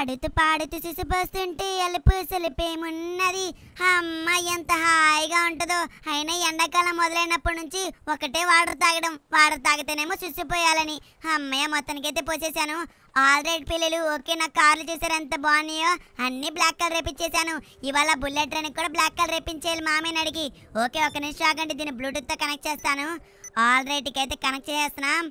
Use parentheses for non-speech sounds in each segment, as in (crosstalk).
పాడుతూ పాడుతూ సిసిపోస్తుంటే ఎలుపు సిలిపేమున్నది అమ్మ ఎంత హాయిగా ఉంటుందో అయినా ఎండాకాలం మొదలైనప్పటి నుంచి ఒకటే వాటర్ తాగడం వాటర్ తాగితేనేమో సిసిపోయాలని అమ్మయ్య మొత్తానికైతే పోసేసాను ఆల్ రైట్ పిల్లలు ఓకే నా కార్లు చూసారు ఎంత బాగున్నాయో అన్ని బ్లాక్ కలర్ రేపించేశాను ఇవాళ బుల్లెట్ ట్రైన్కి కూడా బ్లాక్ కలర్ రేపించేయాలి మామే అడిగి ఓకే ఒక నిమిషం ఆగండి దీన్ని బ్లూటూత్తో కనెక్ట్ చేస్తాను ఆల్ రైట్కి అయితే కనెక్ట్ చేస్తున్నాం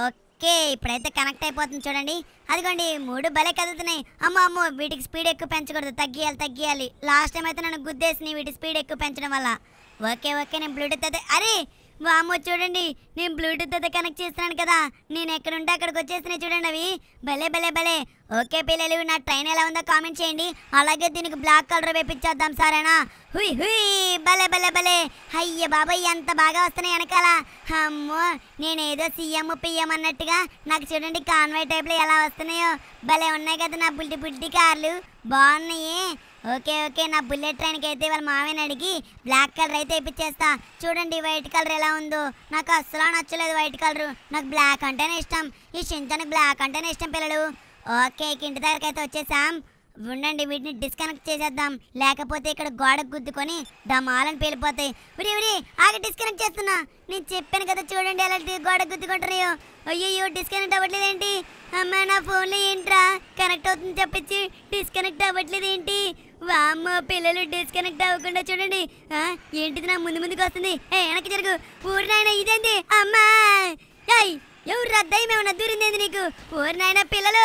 ఓకే ఓకే ఇప్పుడైతే కనెక్ట్ అయిపోతుంది చూడండి అదిగోండి మూడు భలే కదులుతున్నాయి అమ్మో అమ్మో వీటికి స్పీడ్ ఎక్కువ పెంచకూడదు తగ్గియాలి తగ్గియాలి లాస్ట్ టైం అయితే నన్ను గుద్దేసి వీటి స్పీడ్ ఎక్కువ పెంచడం వల్ల ఓకే ఓకే నేను బ్లూటూత్ అయితే అరే వామ్ చూడండి నేను బ్లూటూత్ అయితే కనెక్ట్ చేస్తున్నాను కదా నేను ఎక్కడుంటే అక్కడికి వచ్చేసినాయి చూడండి అవి భలే భలే భలే ఓకే పిల్లలు నా ట్రైన్ ఎలా ఉందో కామెంట్ చేయండి అలాగే దీనికి బ్లాక్ కలర్ వేపించేద్దాం సరేనా హుయ్ హుయ్ భలే భలే భలే అయ్య బాబాయ్ ఎంత బాగా వస్తున్నాయి వెనకాల అమ్మో నేనేదో సీఎం పిఎం అన్నట్టుగా నాకు చూడండి కాన్వే టైప్లో ఎలా వస్తున్నాయో భలే ఉన్నాయి కదా నా బుల్టి బుల్టి కార్లు బాగున్నాయి ఓకే ఓకే నా బుల్లెట్ ట్రైన్కి అయితే వాళ్ళ మామయ్యని అడిగి బ్లాక్ కలర్ అయితే ఇప్పించేస్తా చూడండి వైట్ కలర్ ఎలా ఉందో నాకు అస్సలు నచ్చలేదు వైట్ కలర్ నాకు బ్లాక్ అంటేనే ఇష్టం ఈ చింతనకు బ్లాక్ అంటేనే ఇష్టం పిల్లలు ఓకే ఇంటి దగ్గరకు అయితే వచ్చేసాం ఉండండి వీటిని డిస్కనెక్ట్ చేసేద్దాం లేకపోతే ఇక్కడ గోడకు గుద్దుకొని దమాలని పేలిపోతాయి ఉరి ఉరి ఆగి డిస్కనెక్ట్ చేస్తున్నా నేను చెప్పాను కదా చూడండి అలాంటి గోడ గుద్దుకుంటున్నాయో అయ్యో డిస్కనెక్ట్ అవ్వట్లేదు ఏంటి అమ్మా నా ఫోన్లో ఏంట్రా కనెక్ట్ అవుతుంది చెప్పచ్చి డిస్కనెక్ట్ అవ్వట్లేదు ఏంటి వామ్మ పిల్లలు డిస్కనెక్ట్ అవ్వకుండా చూడండి ఏంటిది నా ముందు ముందుకు వస్తుంది వెనక్కి జరుగు పూర్ణాయన ఇదేంది అమ్మా ఎవరు రద్దయి ఏమైనా దూరిందేంది నీకు ఓరి నాయన పిల్లలు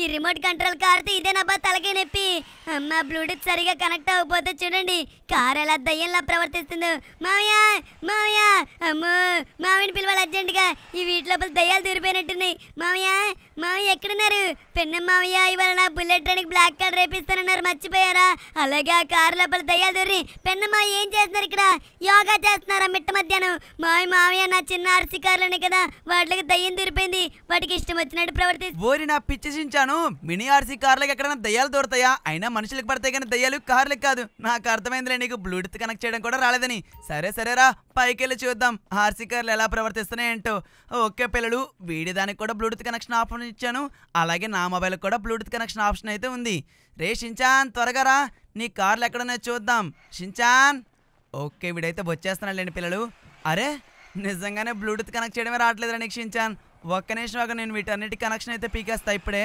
ఈ రిమోట్ కంట్రోల్ కార్తో ఇదేనబ్బా తలకే నొప్పి అమ్మ బ్లూటూత్ సరిగా కనెక్ట్ అవ్వకపోతే చూడండి కారు ఎలా దయ్యంలా ప్రవర్తిస్తుందో మావయ్య మావయ్య అమ్మో మావిని పిలవాలి అర్జెంటుగా ఈ వీటి లోపల దయ్యాలు దూరిపోయినట్టున్నాయి మావయ్య మావయ్య ఎక్కడున్నారు పెన్న మావయ్య ఇవాళ నా బుల్లెట్ ట్రైన్కి బ్లాక్ కార్ రేపిస్తానన్నారు మర్చిపోయారా అలాగే ఆ కారు లోపల దయ్యాలు దూరి పెన్న మావయ్య ఏం చేస్తున్నారు ఇక్కడ యోగా చేస్తున్నారా మిట్ట మధ్యాహ్నం మావి మావయ్య నా చిన్న ఆర్సీ కార్లు ఉన్నాయి కదా వాటికి దయ్యం తిరిపోయింది వాటికి ఇష్టం వచ్చినట్టు ప్రవర్తి ఓరి నా పిచ్చి చించాను మినీ ఆర్సీ కార్లకు ఎక్కడైనా దయ్యాలు దొరుకుతాయా అయినా మనుషులకు పడతాయి కానీ దయ్యాలు కార్లకు కాదు నాకు అర్థమైందిలే నీకు బ్లూటూత్ కనెక్ట్ చేయడం కూడా రాలేదని సరే సరేరా పైకి వెళ్ళి చూద్దాం ఆర్సీ కార్లు ఎలా ఏంటో ఓకే పిల్లలు వీడి దానికి కూడా బ్లూటూత్ కనెక్షన్ ఆప్షన్ ఇచ్చాను అలాగే నా మొబైల్కి కూడా బ్లూటూత్ కనెక్షన్ ఆప్షన్ అయితే ఉంది రే షించాన్ త్వరగా రా నీ కార్లు ఎక్కడనే చూద్దాం షించాన్ ఓకే వీడైతే వచ్చేస్తున్నాడు లేండి పిల్లలు అరే నిజంగానే బ్లూటూత్ కనెక్ట్ చేయడమే రావట్లేదు అని ఒక్క నిమిషం ఒక నేను వీటన్నిటి కనెక్షన్ అయితే పీకేస్తా ఇప్పుడే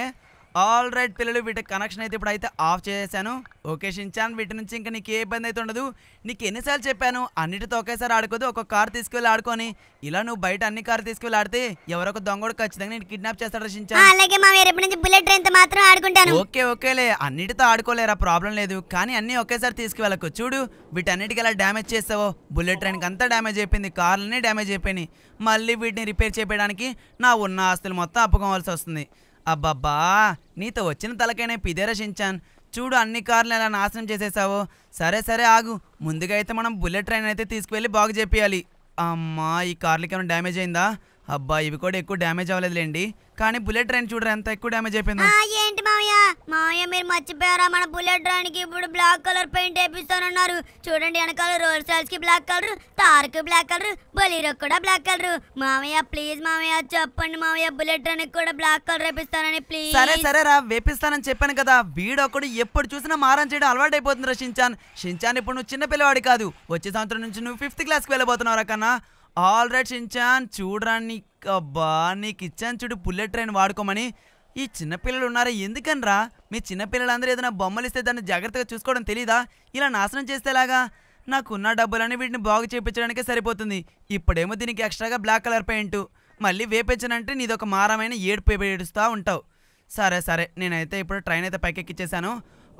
ఆల్ రైట్ పిల్లలు వీటి కనెక్షన్ అయితే ఇప్పుడు అయితే ఆఫ్ చేసేసాను ఓకే షించాన్ వీటి నుంచి ఇంకా నీకు ఏ ఇబ్బంది అయితే ఉండదు నీకు ఎన్నిసార్లు చెప్పాను అన్నిటితో ఒకేసారి ఆడుకోదు ఒక కార్ తీసుకెళ్ళి ఆడుకొని ఇలా నువ్వు బయట అన్ని కార్ తీసుకెళ్ళి ఆడితే ఎవరొక దొంగడు ఖచ్చితంగా నేను కిడ్నాప్ చేస్తాడు షించాన్ ఆడుకుంటాను ఓకే ఓకేలే అన్నిటితో ఆడుకోలేరా ప్రాబ్లం లేదు కానీ అన్ని ఒకేసారి తీసుకువెళ్ళకు చూడు వీటన్నిటికి ఎలా డ్యామేజ్ చేస్తావో బుల్లెట్ ట్రైన్కి అంతా డ్యామేజ్ అయిపోయింది కార్లన్నీ డ్యామేజ్ అయిపోయినాయి మళ్ళీ వీటిని రిపేర్ చేయడానికి నా ఉన్న ఆస్తులు మొత్తం అప్పుకోవాల్సి వస్తుంది అబ్బబ్బా నీతో వచ్చిన తలకైనా ఇదేరా రచించాను చూడు అన్ని కార్లు ఎలా నాశనం చేసేసావు సరే సరే ఆగు ముందుగా అయితే మనం బుల్లెట్ ట్రైన్ అయితే తీసుకువెళ్ళి బాగు చెప్పేయాలి అమ్మా ఈ కార్లకి ఏమైనా డ్యామేజ్ అయిందా అబ్బా ఇవి కూడా ఎక్కువ డ్యామేజ్ అవ్వలేదులేండి కానీ బుల్లెట్ ట్రైన్ చూడరా ఎంత ఎక్కువ డ్యామేజ్ అయిపోయింది ఏంటి మామయ్య మామయ్య మీరు మర్చిపోయారా మన బుల్లెట్ ట్రైన్ కి ఇప్పుడు బ్లాక్ కలర్ పెయింట్ వేపిస్తానన్నారు చూడండి వెనకాల రోల్ సాల్స్ కి బ్లాక్ కలర్ తార్ కి బ్లాక్ కలర్ బొలీరో కూడా బ్లాక్ కలర్ మామయ్య ప్లీజ్ మామయ్య చెప్పండి మామయ్య బుల్లెట్ ట్రైన్ కి కూడా బ్లాక్ కలర్ వేపిస్తానని ప్లీజ్ సరే సరే రా వేపిస్తానని చెప్పాను కదా వీడు ఒకడు ఎప్పుడు చూసినా మారం చేయడం అలవాటైపోతుంది రా షించాన్ షించాన్ ఇప్పుడు నువ్వు చిన్న పిల్లవాడి కాదు వచ్చే సంవత్సరం నుంచి నువ్వు ఫిఫ్త్ కి వెళ్ళబోతున్నావు రా కన్నా ఆల్ రైట్ షించాన్ చూడరా నీకు అబ్బా నీకు ఇచ్చాను చూడు బుల్లెట్ ట్రైన్ వాడుకోమని ఈ చిన్నపిల్లలు ఉన్నారా ఎందుకనరా మీ చిన్నపిల్లలందరూ ఏదైనా బొమ్మలు ఇస్తే దాన్ని జాగ్రత్తగా చూసుకోవడం తెలీదా ఇలా నాశనం చేస్తేలాగా నాకున్న డబ్బులని వీటిని బాగు చేయించడానికే సరిపోతుంది ఇప్పుడేమో దీనికి ఎక్స్ట్రాగా బ్లాక్ కలర్ పెయింట్ మళ్ళీ వేపించనంటే నీదొక మారమైన ఏడుపు ఏడుస్తూ ఉంటావు సరే సరే నేనైతే ఇప్పుడు ట్రైన్ అయితే పైకెక్కిచ్చేసాను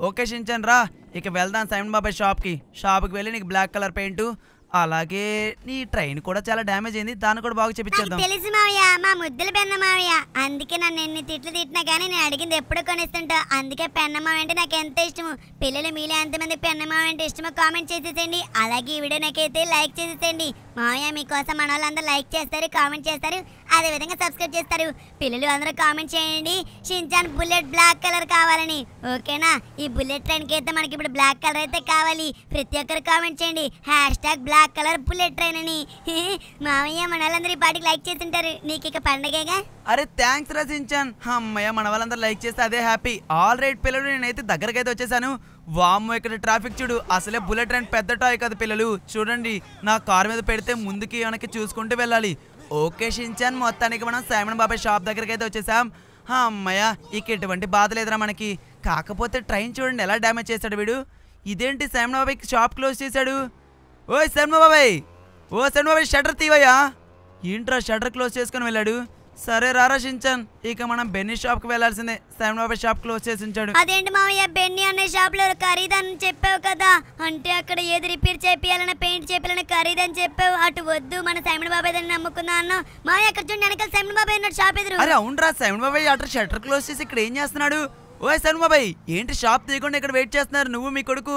ఓకే షించాను రా ఇక వెళ్దాం సైమన్ బాబాయ్ షాప్కి షాప్కి వెళ్ళి నీకు బ్లాక్ కలర్ పెయింటు అలాగే నీ ట్రైన్ కూడా చాలా డామేజ్ అయింది దాన్ని కూడా బాగా చెప్పించేద్దాం తెలుసు మావయ్య మా ముద్దుల పెన్న మావయ్య అందుకే నన్ను ఎన్ని తిట్లు తిట్టినా కానీ నేను అడిగింది ఎప్పుడు కొనిస్తుంటా అందుకే పెన్న మావ అంటే నాకు ఎంత ఇష్టము పిల్లలు మీలో ఎంతమంది పెన్న మావ అంటే ఇష్టమో కామెంట్ చేసేసండి అలాగే ఈ వీడియో నాకైతే లైక్ చేసేసండి మావయ్య మీకోసం మన వాళ్ళందరూ లైక్ చేస్తారు కామెంట్ చేస్తారు అదే విధంగా సబ్స్క్రైబ్ చేస్తారు పిల్లలు అందరూ కామెంట్ చేయండి షిన్చాన్ బుల్లెట్ బ్లాక్ కలర్ కావాలని ఓకేనా ఈ బుల్లెట్ ట్రైన్కి అయితే మనకి ఇప్పుడు బ్లాక్ కలర్ అయితే కావాలి ప్రతి ఒక్కరు కామెంట్ చేయండి hashtag black black colour bullet train అని (laughs) మామయ్య మన వాళ్ళందరూ పాటికి లైక్ చేస్తుంటారు నీకు ఇక పండగగా అరే థ్యాంక్స్ రా అమ్మయ్య మన వాళ్ళందరూ లైక్ చేస్తే అదే హ్యాపీ ఆల్ రైట్ పిల్లలు నేనైతే దగ్గరకైతే వచ్చేసాను వామ్మ ఇక్కడ ట్రాఫిక్ చూడు అసలే బుల్లెట్ ట్రైన్ పెద్ద టాయ్ కదా పిల్లలు చూడండి నా కార్ మీద పెడితే ముందుకి వెనక్కి చూసుకుంటూ వెళ్ళాలి ఓకే షించాన్ మొత్తానికి మనం సైమన్ బాబాయ్ షాప్ దగ్గరికి అయితే వచ్చేసాం అమ్మయ్య ఇక ఎటువంటి బాధ లేదురా మనకి కాకపోతే ట్రైన్ చూడండి ఎలా డ్యామేజ్ చేశాడు వీడు ఇదేంటి సైమన్ బాబాయ్కి షాప్ క్లోజ్ చేశాడు ఓయ్ శర్మబాబాయ్ ఓ శర్మబాబాయ్ షటర్ తీవయ్యా ఏంట్రా షటర్ క్లోజ్ చేసుకుని వెళ్ళాడు సరే రారా షించాన్ ఇక మనం బెన్నీ షాప్ కి వెళ్లాల్సిందే సెవెన్ బాబాయ్ షాప్ క్లోజ్ చేసి ఉంచాడు అదేంటి మామయ్య బెన్నీ అనే షాప్ లో ఖరీదని చెప్పావు కదా అంటే అక్కడ ఏది రిపేర్ చేయాలని పెయింట్ చేపియాలన్నా ఖరీదని చెప్పావు అటు వద్దు మన సెవెన్ బాబాయ్ దాన్ని నమ్ముకున్నా అన్న మామయ్య అక్కడ చూడండి వెనకాల సెవెన్ బాబాయ్ ఉన్నాడు షాప్ ఎదురు అరే అవునరా సెవెన్ బాబాయ్ అటు షట్టర్ క్లోజ్ చేసి ఇక్కడ ఏం చేస్తున్నాడు ఓ సెవెన్ బాబాయ్ ఏంటి షాప్ తీయకుండా ఇక్కడ వెయిట్ చేస్తున్నారు నువ్వు మీ కొడుకు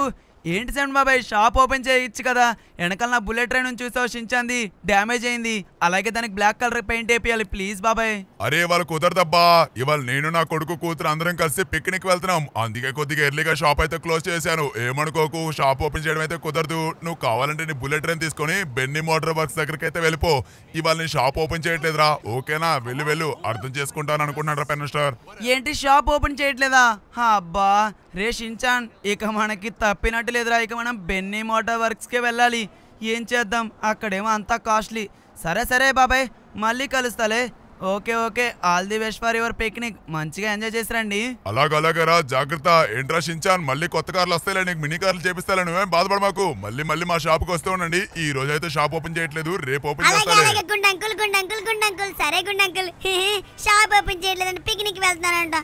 ఏంటి సెవెన్ బాబాయ్ షాప్ ఓపెన్ చేయొచ్చు కదా వెనకాల నా బుల్లెట్ ట్రైన్ చూసావు షించాంది డ్యామేజ్ అయింది అలాగే దానికి బ్లాక్ కలర్ పెయింట్ వేపియాలి ప్లీజ్ బాబాయ్ అరే వాళ్ళు కుదరదబ్బా ఇవాళ నేను నా కొడుకు కూతురు అందరం కలిసి పిక్నిక్ వెళ్తున్నాం అందుకే కొద్దిగా ఎర్లీగా షాప్ అయితే క్లోజ్ చేశాను ఏమనుకోకు షాప్ ఓపెన్ చేయడం అయితే కుదరదు నువ్వు కావాలంటే నీ బుల్లెట్ ట్రైన్ తీసుకొని బెన్ని మోటార్ వర్క్స్ దగ్గరికి అయితే వెళ్ళిపో ఇవాళ నేను షాప్ ఓపెన్ చేయట్లేదురా ఓకేనా వెళ్ళి వెళ్ళు అర్థం చేసుకుంటాను అనుకుంటున్నాడు పెన్ స్టార్ ఏంటి షాప్ ఓపెన్ చేయట్లేదా అబ్బా రే షించాన్ ఇక మనకి తప్పినట్టు లేదురా ఇక మనం బెన్నీ మోటార్ వర్క్స్కే వెళ్ళాలి ఏం చేద్దాం అక్కడేమో అంతా కాస్ట్లీ సరే సరే బాబాయ్ మళ్ళీ కలుస్తాలే okay okay all the best for your picnic మంచిగా ఎంజాయ్ చేసిరండి అలాగలాగరా జాగ్రత్త ఏంట్రా షించాన్ మళ్ళీ కొత్త కార్లు వస్తాయి నీకు మినీ కార్లు చేపిస్తాను నువ్వేం బాధపడ మాకు మళ్ళీ మళ్ళీ మా షాప్కి వస్తూ ఉండండి ఈ రోజు అయితే షాప్ ఓపెన్ చేయట్లేదు రేపు ఓపెన్ చేస్తాను గుండంకుల్ గుండంకుల్ గుండంకుల్ సరే గుండంకుల్ (laughs) షాప్ ఓపెన్ చేయట్లేదు పిక్నిక్ వెళ్తున్నానంట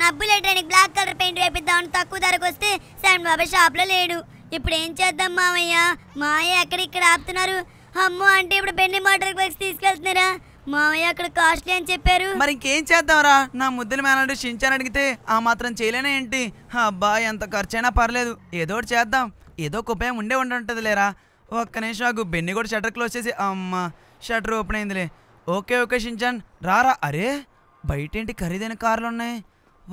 నా బుల్లెట్ ట్రైన్కి బ్లాక్ కలర్ పెయింట్ వేపిద్దామని తక్కువ ధరకు వస్తే శాన్ బాబా షాప్లో లేడు ఇప్పుడు ఏం చేద్దాం మామయ్య మావయ్య ఎక్కడిక్కడ ఆపుతున్నారు అమ్మో అంటే ఇప్పుడు బెన్ని మోటార్ బైక్స్ తీసుకెళ్తున్నారా మామయ్య అక్కడ కాస్ట్లీ అని చెప్పారు మరి ఇంకేం రా నా ముద్దుల మేనడు షించాన్ అడిగితే ఆ మాత్రం చేయలేనే ఏంటి అబ్బా ఎంత ఖర్చైనా పర్లేదు ఏదో చేద్దాం ఏదో ఒక ఉపాయం ఉండే ఉంటుంటుంది లేరా ఒక్క నిమిషం ఆగు బెన్ని కూడా షటర్ క్లోజ్ చేసి అమ్మ షటర్ ఓపెన్ అయిందిలే ఓకే ఓకే షించాన్ రారా అరే బయటేంటి ఖరీదైన కార్లు ఉన్నాయి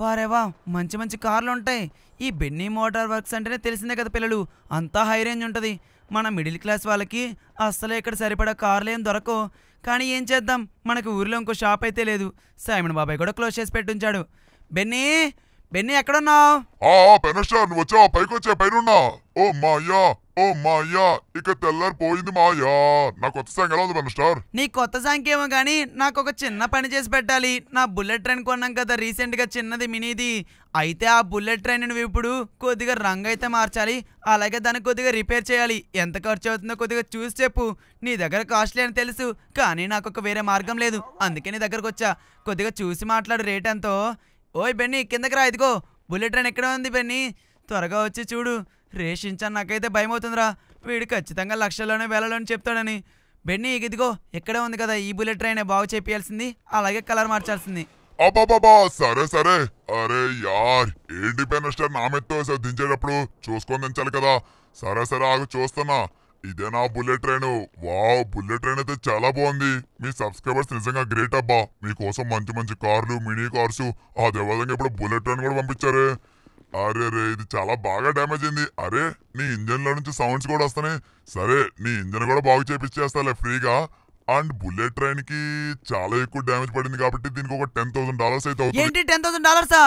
వారేవా మంచి మంచి కార్లు ఉంటాయి ఈ బెన్నీ మోటార్ వర్క్స్ అంటేనే తెలిసిందే కదా పిల్లలు అంతా హై రేంజ్ ఉంటుంది మన మిడిల్ క్లాస్ వాళ్ళకి అస్సలే ఇక్కడ సరిపడా కార్లు ఏం దొరకవు కానీ ఏం చేద్దాం మనకు ఊరిలో ఇంకో షాప్ అయితే లేదు సాయిమన్ బాబాయ్ కూడా క్లోజ్ చేసి పెట్టుంచాడు బెన్నీ బెన్నీ ఎక్కడున్నావు వచ్చా పైన ఓ మా అయ్యా ఓ మాయా ఇక పోయింది మాయా నా కొత్త సంఖ్య ఎలా ఉంది మినిస్టర్ నీ కొత్త సంఖ్య ఏమో కానీ నాకు ఒక చిన్న పని చేసి పెట్టాలి నా బుల్లెట్ ట్రైన్ కొన్నాం కదా రీసెంట్ గా చిన్నది మినీది అయితే ఆ బుల్లెట్ ట్రైన్ నువ్వు ఇప్పుడు కొద్దిగా రంగు అయితే మార్చాలి అలాగే దాన్ని కొద్దిగా రిపేర్ చేయాలి ఎంత ఖర్చు అవుతుందో కొద్దిగా చూసి చెప్పు నీ దగ్గర కాస్ట్లీ అని తెలుసు కానీ నాకు ఒక వేరే మార్గం లేదు అందుకే నీ దగ్గరకు వచ్చా కొద్దిగా చూసి మాట్లాడు రేట్ ఎంతో ఓయ్ బెన్నీ కిందకి రా ఇదిగో బుల్లెట్ ట్రైన్ ఎక్కడ ఉంది బెన్నీ త్వరగా వచ్చి చూడు రేషించా నాకైతే భయం అవుతుందిరా వీడు ఖచ్చితంగా లక్షల్లోనే వేలలోనే చెప్తాడని బెన్నీ ఇదిగో ఎక్కడే ఉంది కదా ఈ బుల్లెట్ ట్రైన్ బాగు చేపియాల్సింది అలాగే కలర్ మార్చాల్సింది సరే సరే అరే యార్ ఏంటి పెనస్టర్ నామెత్తో దించేటప్పుడు చూసుకొని దించాలి కదా సరే సరే ఆగు చూస్తున్నా ఇదే నా bullet train wow bullet train అయితే చాలా బాగుంది మీ సబ్స్క్రైబర్స్ నిజంగా గ్రేట్ అబ్బా మీకోసం మంచి మంచి కార్లు మినీ కార్స్ ఆ విధంగా ఇప్పుడు బుల్లెట్ ట్రైన్ కూడా పంపించారు అరే రే ఇది చాలా బాగా డ్యామేజ్ అయింది అరే నీ ఇంజన్లో నుంచి సౌండ్స్ కూడా వస్తున్నాయి సరే నీ ఇంజన్ కూడా బాగు చేపిచ్చేస్తాలే ఫ్రీగా అండ్ బుల్లెట్ ట్రైన్ కి చాలా ఎక్కువ డ్యామేజ్ పడింది కాబట్టి దీనికి ఒక టెన్ థౌసండ్ డాలర్స్ అయితే ఏంటి టెన్ థౌసండ్ డాలర్సా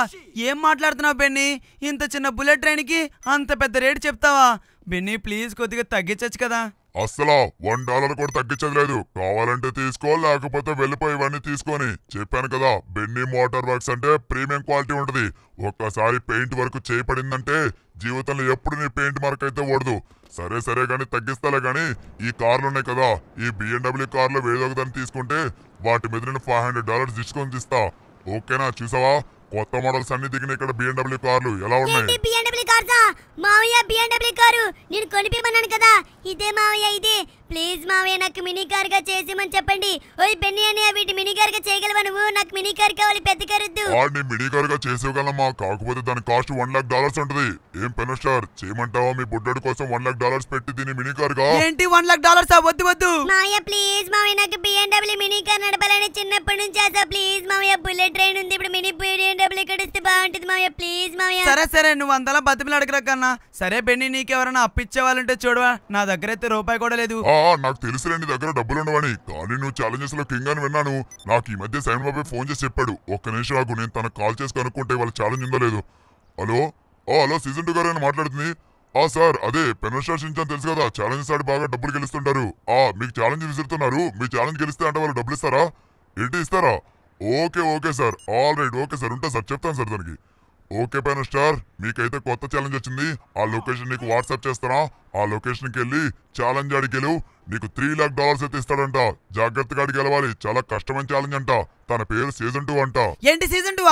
ఏం మాట్లాడుతున్నావు బెన్నీ ఇంత చిన్న బుల్లెట్ ట్రైన్ కి అంత పెద్ద రేట్ చెప్తావా బెన్నీ ప్లీజ్ కొద్దిగా తగ్గించచ్చు కదా అస్సలు వన్ డాలర్ కూడా తగ్గించదు లేదు కావాలంటే తీసుకో లేకపోతే వెళ్ళిపోయి ఇవన్నీ తీసుకొని చెప్పాను కదా బెన్నీ మోటార్ వర్క్స్ అంటే ప్రీమియం క్వాలిటీ ఉంటుంది ఒక్కసారి పెయింట్ వర్క్ చేయబడిందంటే జీవితంలో ఎప్పుడు నీ పెయింట్ మార్క్ అయితే ఓడదు సరే సరే కానీ తగ్గిస్తాలే కానీ ఈ కార్లు ఉన్నాయి కదా ఈ బిఎండబ్ల్యూ కార్లో వేదొకదాన్ని తీసుకుంటే వాటి మీద నేను ఫైవ్ హండ్రెడ్ డాలర్స్ డిస్కౌంట్ ఇస్తా ఓకేనా చూసావా కొత్త మోడల్స్ అన్ని దిగిన ఇక్కడ బిఎండబ్ల్యూ కార్లు ఎలా ఉన్నాయి బిఎండబ్ల్యూ సా మావయ్య బిఎండబ్ల్యూ కారు నేను కొనిపిమన్నాను కదా ఇదే మావయ్య ఇదే ప్లీజ్ మావయ్య నాకు మినీ కార్ గా చేసిమని చెప్పండి ఓయ్ బెన్నీ అనే వీటి మినీ కార్ గా చేయగలవా నువ్వు నాకు మినీ కార్ కావాలి పెద్ద కారుద్దు వాడిని మినీ కార్ గా చేసేవగలమా కాకపోతే దాని కాస్ట్ వన్ లాక్ డాలర్స్ ఉంటది ఏం పెన్ స్టార్ చేయమంటావా మీ బుడ్డోడు కోసం వన్ లాక్ డాలర్స్ పెట్టి దీని మినీ కార్ గా ఏంటి వన్ లాక్ డాలర్స్ వద్దు వద్దు మావయ్య ప్లీజ్ మావయ్య నాకు బిఎండబ్ల్యూ మినీ కార్ నడపాలని చిన్నప్పటి నుంచి ప్లీజ్ మావయ్య బుల్లెట్ ట్రైన్ ఉంది ఇప్పుడు మినీ డబ్బులు ఇక్కడ ఇస్తే బాగుంటుంది మామయ్య ప్లీజ్ మామయ్య సరే సరే నువ్వు అంతలా బతిమలు అడగరా కన్నా సరే బెన్ని నీకెవరైనా అప్పిచ్చే వాళ్ళుంటే చూడవా నా దగ్గర అయితే రూపాయి కూడా లేదు నాకు తెలుసు నీ దగ్గర డబ్బులు ఉండవని కానీ నువ్వు ఛాలెంజెస్ లో కింగ్ అని విన్నాను నాకు ఈ మధ్య సైన్ బాబు ఫోన్ చేసి చెప్పాడు ఒక్క నిమిషం నాకు నేను తనకు కాల్ చేసి కనుక్కుంటే వాళ్ళ ఛాలెంజ్ ఉందో లేదు hello oh hello season two గారు మాట్లాడుతుంది ఆ సార్ అదే పెనర్షార్ షించాన్ తెలుసు కదా ఛాలెంజ్ ఆడి బాగా డబ్బులు గెలుస్తుంటారు ఆ మీకు ఛాలెంజ్ విసురుతున్నారు మీ ఛాలెంజ్ గెలిస్తే అంటే వాళ్ళు డబ్బులు ఇస్తారా ఏంటి ఇస్తారా okay okay sir all right okay sir ఉంటా సార్ చెప్తాను సార్ దానికి ఓకే పైన స్టార్ మీకైతే కొత్త ఛాలెంజ్ వచ్చింది ఆ లొకేషన్ నీకు వాట్సాప్ చేస్తాను ఆ లొకేషన్కి వెళ్ళి ఛాలెంజ్ అడిగి నీకు త్రీ లాక్ డాలర్స్ అయితే ఇస్తాడంట జాగ్రత్తగా అడిగి గెలవాలి చాలా కష్టమైన ఛాలెంజ్ అంట తన పేరు సీజన్ టూ అంట ఏంటి సీజన్ టూ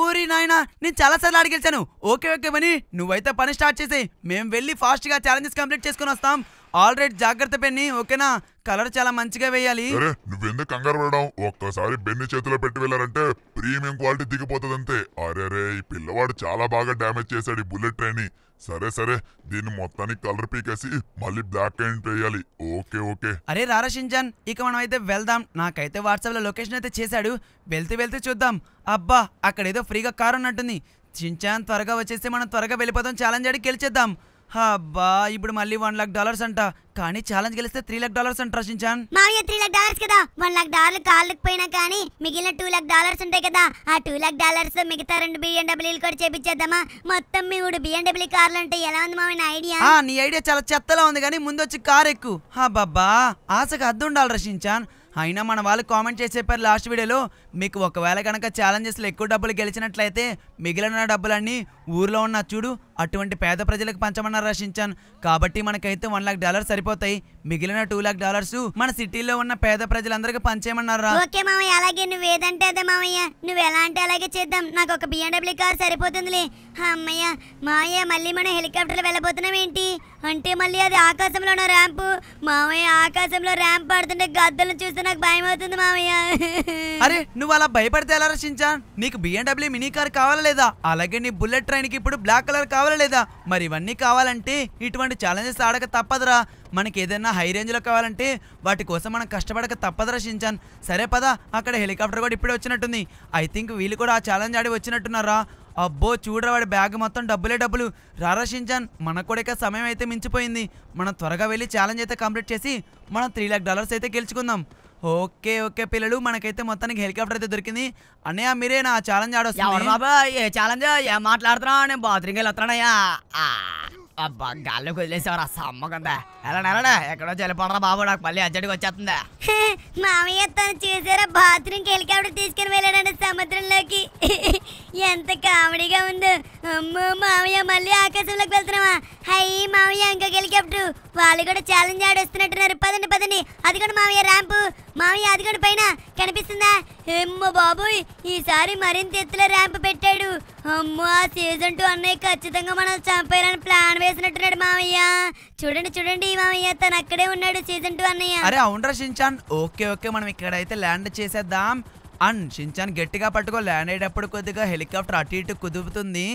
ఊరి నాయన నేను చాలా సార్లు అడిగెలిచాను ఓకే ఓకే మని నువ్వైతే పని స్టార్ట్ చేసి మేము వెళ్ళి ఫాస్ట్గా ఛాలెంజెస్ కంప్లీట్ చేసుకుని వస్తాం ఆల్ రైట్ జాగ్రత్త పెన్ని ఓకేనా కలర్ చాలా మంచిగా వేయాలి నువ్వెందుకు కంగారు పడడం ఒక్కసారి బెన్ని చేతిలో పెట్టి వెళ్ళారంటే ప్రీమియం క్వాలిటీ దిగిపోతుంది అంతే అరే ఈ పిల్లవాడు చాలా బాగా డ్యామేజ్ చేశాడు ఈ బుల్లెట్ ట్రైన్ సరే సరే దీన్ని మొత్తానికి కలర్ పీకేసి మళ్ళీ బ్లాక్ అండ్ వేయాలి ఓకే ఓకే అరే రారా షింజాన్ ఇక మనం అయితే వెళ్దాం నాకైతే వాట్సాప్ లో లొకేషన్ అయితే చేశాడు వెళ్తే వెళ్తే చూద్దాం అబ్బా అక్కడ ఏదో ఫ్రీగా కార్ ఉన్నట్టుంది షించాన్ త్వరగా వచ్చేసి మనం త్వరగా వెళ్ళిపోతాం ఛాలెంజ్ ఆడి గెలిచేద్దాం అబ్బా ఇప్పుడు మళ్ళీ వన్ లాక్ డాలర్స్ అంట కానీ ఛాలెంజ్ గెలిస్తే త్రీ లాక్ డాలర్స్ అంట రచించాన్ మావయ్య త్రీ లాక్ డాలర్స్ కదా వన్ లాక్ డాలర్ కాళ్ళకి పోయినా కానీ మిగిలిన టూ లాక్ డాలర్స్ ఉంటాయి కదా ఆ టూ లాక్ డాలర్స్ మిగతా రెండు బిఎండబ్ల్యూలు కూడా చేపించేద్దామా మొత్తం మీ ఊడు బిఎండబ్ల్యూ కార్లు అంటే ఎలా ఉంది మావయ్య ఐడియా నీ ఐడియా చాలా చెత్తలా ఉంది కానీ ముందు వచ్చి కార్ ఎక్కు అబ్బబ్బా ఆశకు అద్దు ఉండాలి రచించాన్ అయినా మన వాళ్ళు కామెంట్ చేసేపారు లాస్ట్ వీడియోలో మీకు ఒకవేళ కనుక ఛాలెంజెస్లో ఎక్కువ డబ్బులు గెలిచినట్లయితే మిగిలిన డబ్బులన్నీ ఊర్లో ఉన్న చూడు అటువంటి పేద ప్రజలకు పంచమని రచించాను కాబట్టి మనకైతే వన్ లాక్ డాలర్స్ సరిపోతాయి మిగిలిన టూ లాక్ డాలర్స్ మన సిటీలో ఉన్న పేద ప్రజలందరికీ పంచేయమన్నారా ఓకే మామయ్య అలాగే నువ్వు ఏదంటే అదే మామయ్య నువ్వు ఎలా అంటే అలాగే చేద్దాం నాకు ఒక బిఎండబ్ల్యూ కార్ సరిపోతుందిలే అమ్మయ్య మామయ్య మళ్ళీ మనం హెలికాప్టర్ వెళ్ళబోతున్నాం ఏంటి అంటే మళ్ళీ అది ఆకాశంలో ఉన్న ర్యాంపు మామయ్య ఆకాశంలో ర్యాంప్ పడుతుంటే గద్దలు చూస్తే నాకు భయం అవుతుంది మావయ్య అరే నువ్వు అలా భయపడితే ఎలా రచించాను నీకు బిఎండబ్ల్యూ మినీ కార్ కావాలా లేదా అలాగే నీ బుల్లెట్ ట్రైన్ కి ఇప్పుడు బ్లాక్ కలర్ కావాలి కావాలా లేదా మరి ఇవన్నీ కావాలంటే ఇటువంటి ఛాలెంజెస్ ఆడక తప్పదురా మనకి ఏదైనా హై రేంజ్లో కావాలంటే వాటి కోసం మనం కష్టపడక తప్పదురా షించాన్ సరే పదా అక్కడ హెలికాప్టర్ కూడా ఇప్పుడే వచ్చినట్టుంది ఐ థింక్ వీళ్ళు కూడా ఆ ఛాలెంజ్ ఆడి వచ్చినట్టున్నారా అబ్బో చూడరా వాడి బ్యాగ్ మొత్తం డబ్బులే డబ్బులు రారా షించాన్ మనకు కూడా ఇక సమయం అయితే మించిపోయింది మనం త్వరగా వెళ్ళి ఛాలెంజ్ అయితే కంప్లీట్ చేసి మనం త్రీ ల్యాక్ డాలర్స్ అయితే గెలుచుకుందాం ఓకే ఓకే పిల్లలు మనకైతే మొత్తానికి హెలికాప్టర్ అయితే దొరికింది అన్నయ్య మీరే నా ఛాలెంజ్ ఆడొస్తుంది బాబా ఏ ఛాలెంజ్ ఏ మాట్లాడుతున్నా నేను బాత్రూమ్కి వెళ్ళొస్తున్నానయ్యా అబ్బా గాల్లోకి వదిలేసావరా సమ్మగుందా ఎలా నెలడా ఎక్కడో చెల్లిపోనరా బాబు నాకు మళ్ళీ అర్జెంట్గా వచ్చేస్తుందా మామయ్య తను చూసారా బాత్రూమ్కి హెలికాప్టర్ తీసుకుని వెళ్ళాడండి సముద్రంలోకి ఎంత కామెడీగా ఉందో అమ్మో మామయ్య మళ్ళీ ఆకాశంలోకి వెళ్తున్నావా హై మామయ్య ఇంకా హెలికాప్టర్ వాళ్ళు కూడా ఛాలెంజ్ ఆడేస్తున్నట్టున్నారు పదండి పదండి అది కూడా మామయ్య ర్యాంప్ మామయ్య అది కూడా పైన కనిపిస్తుందా ఏమ్మో బాబోయ్ ఈసారి మరింత ఎత్తులో ర్యాంప్ పెట్టాడు అమ్మో ఆ సీజన్ టూ అన్నయ్య ఖచ్చితంగా మనం చంపేయాలని ప్లాన్ వేసినట్టున్నాడు మామయ్య చూడండి చూడండి మామయ్య తను అక్కడే ఉన్నాడు సీజన్ టూ అన్నయ్య అరే అవునరా షించాన్ ఓకే ఓకే మనం ఇక్కడైతే ల్యాండ్ చేసేద్దాం అండ్ షించాన్ గట్టిగా పట్టుకో ల్యాండ్ అయ్యేటప్పుడు కొద్దిగా హెలికాప్టర్ అటు ఇటు కుదుపుతుంది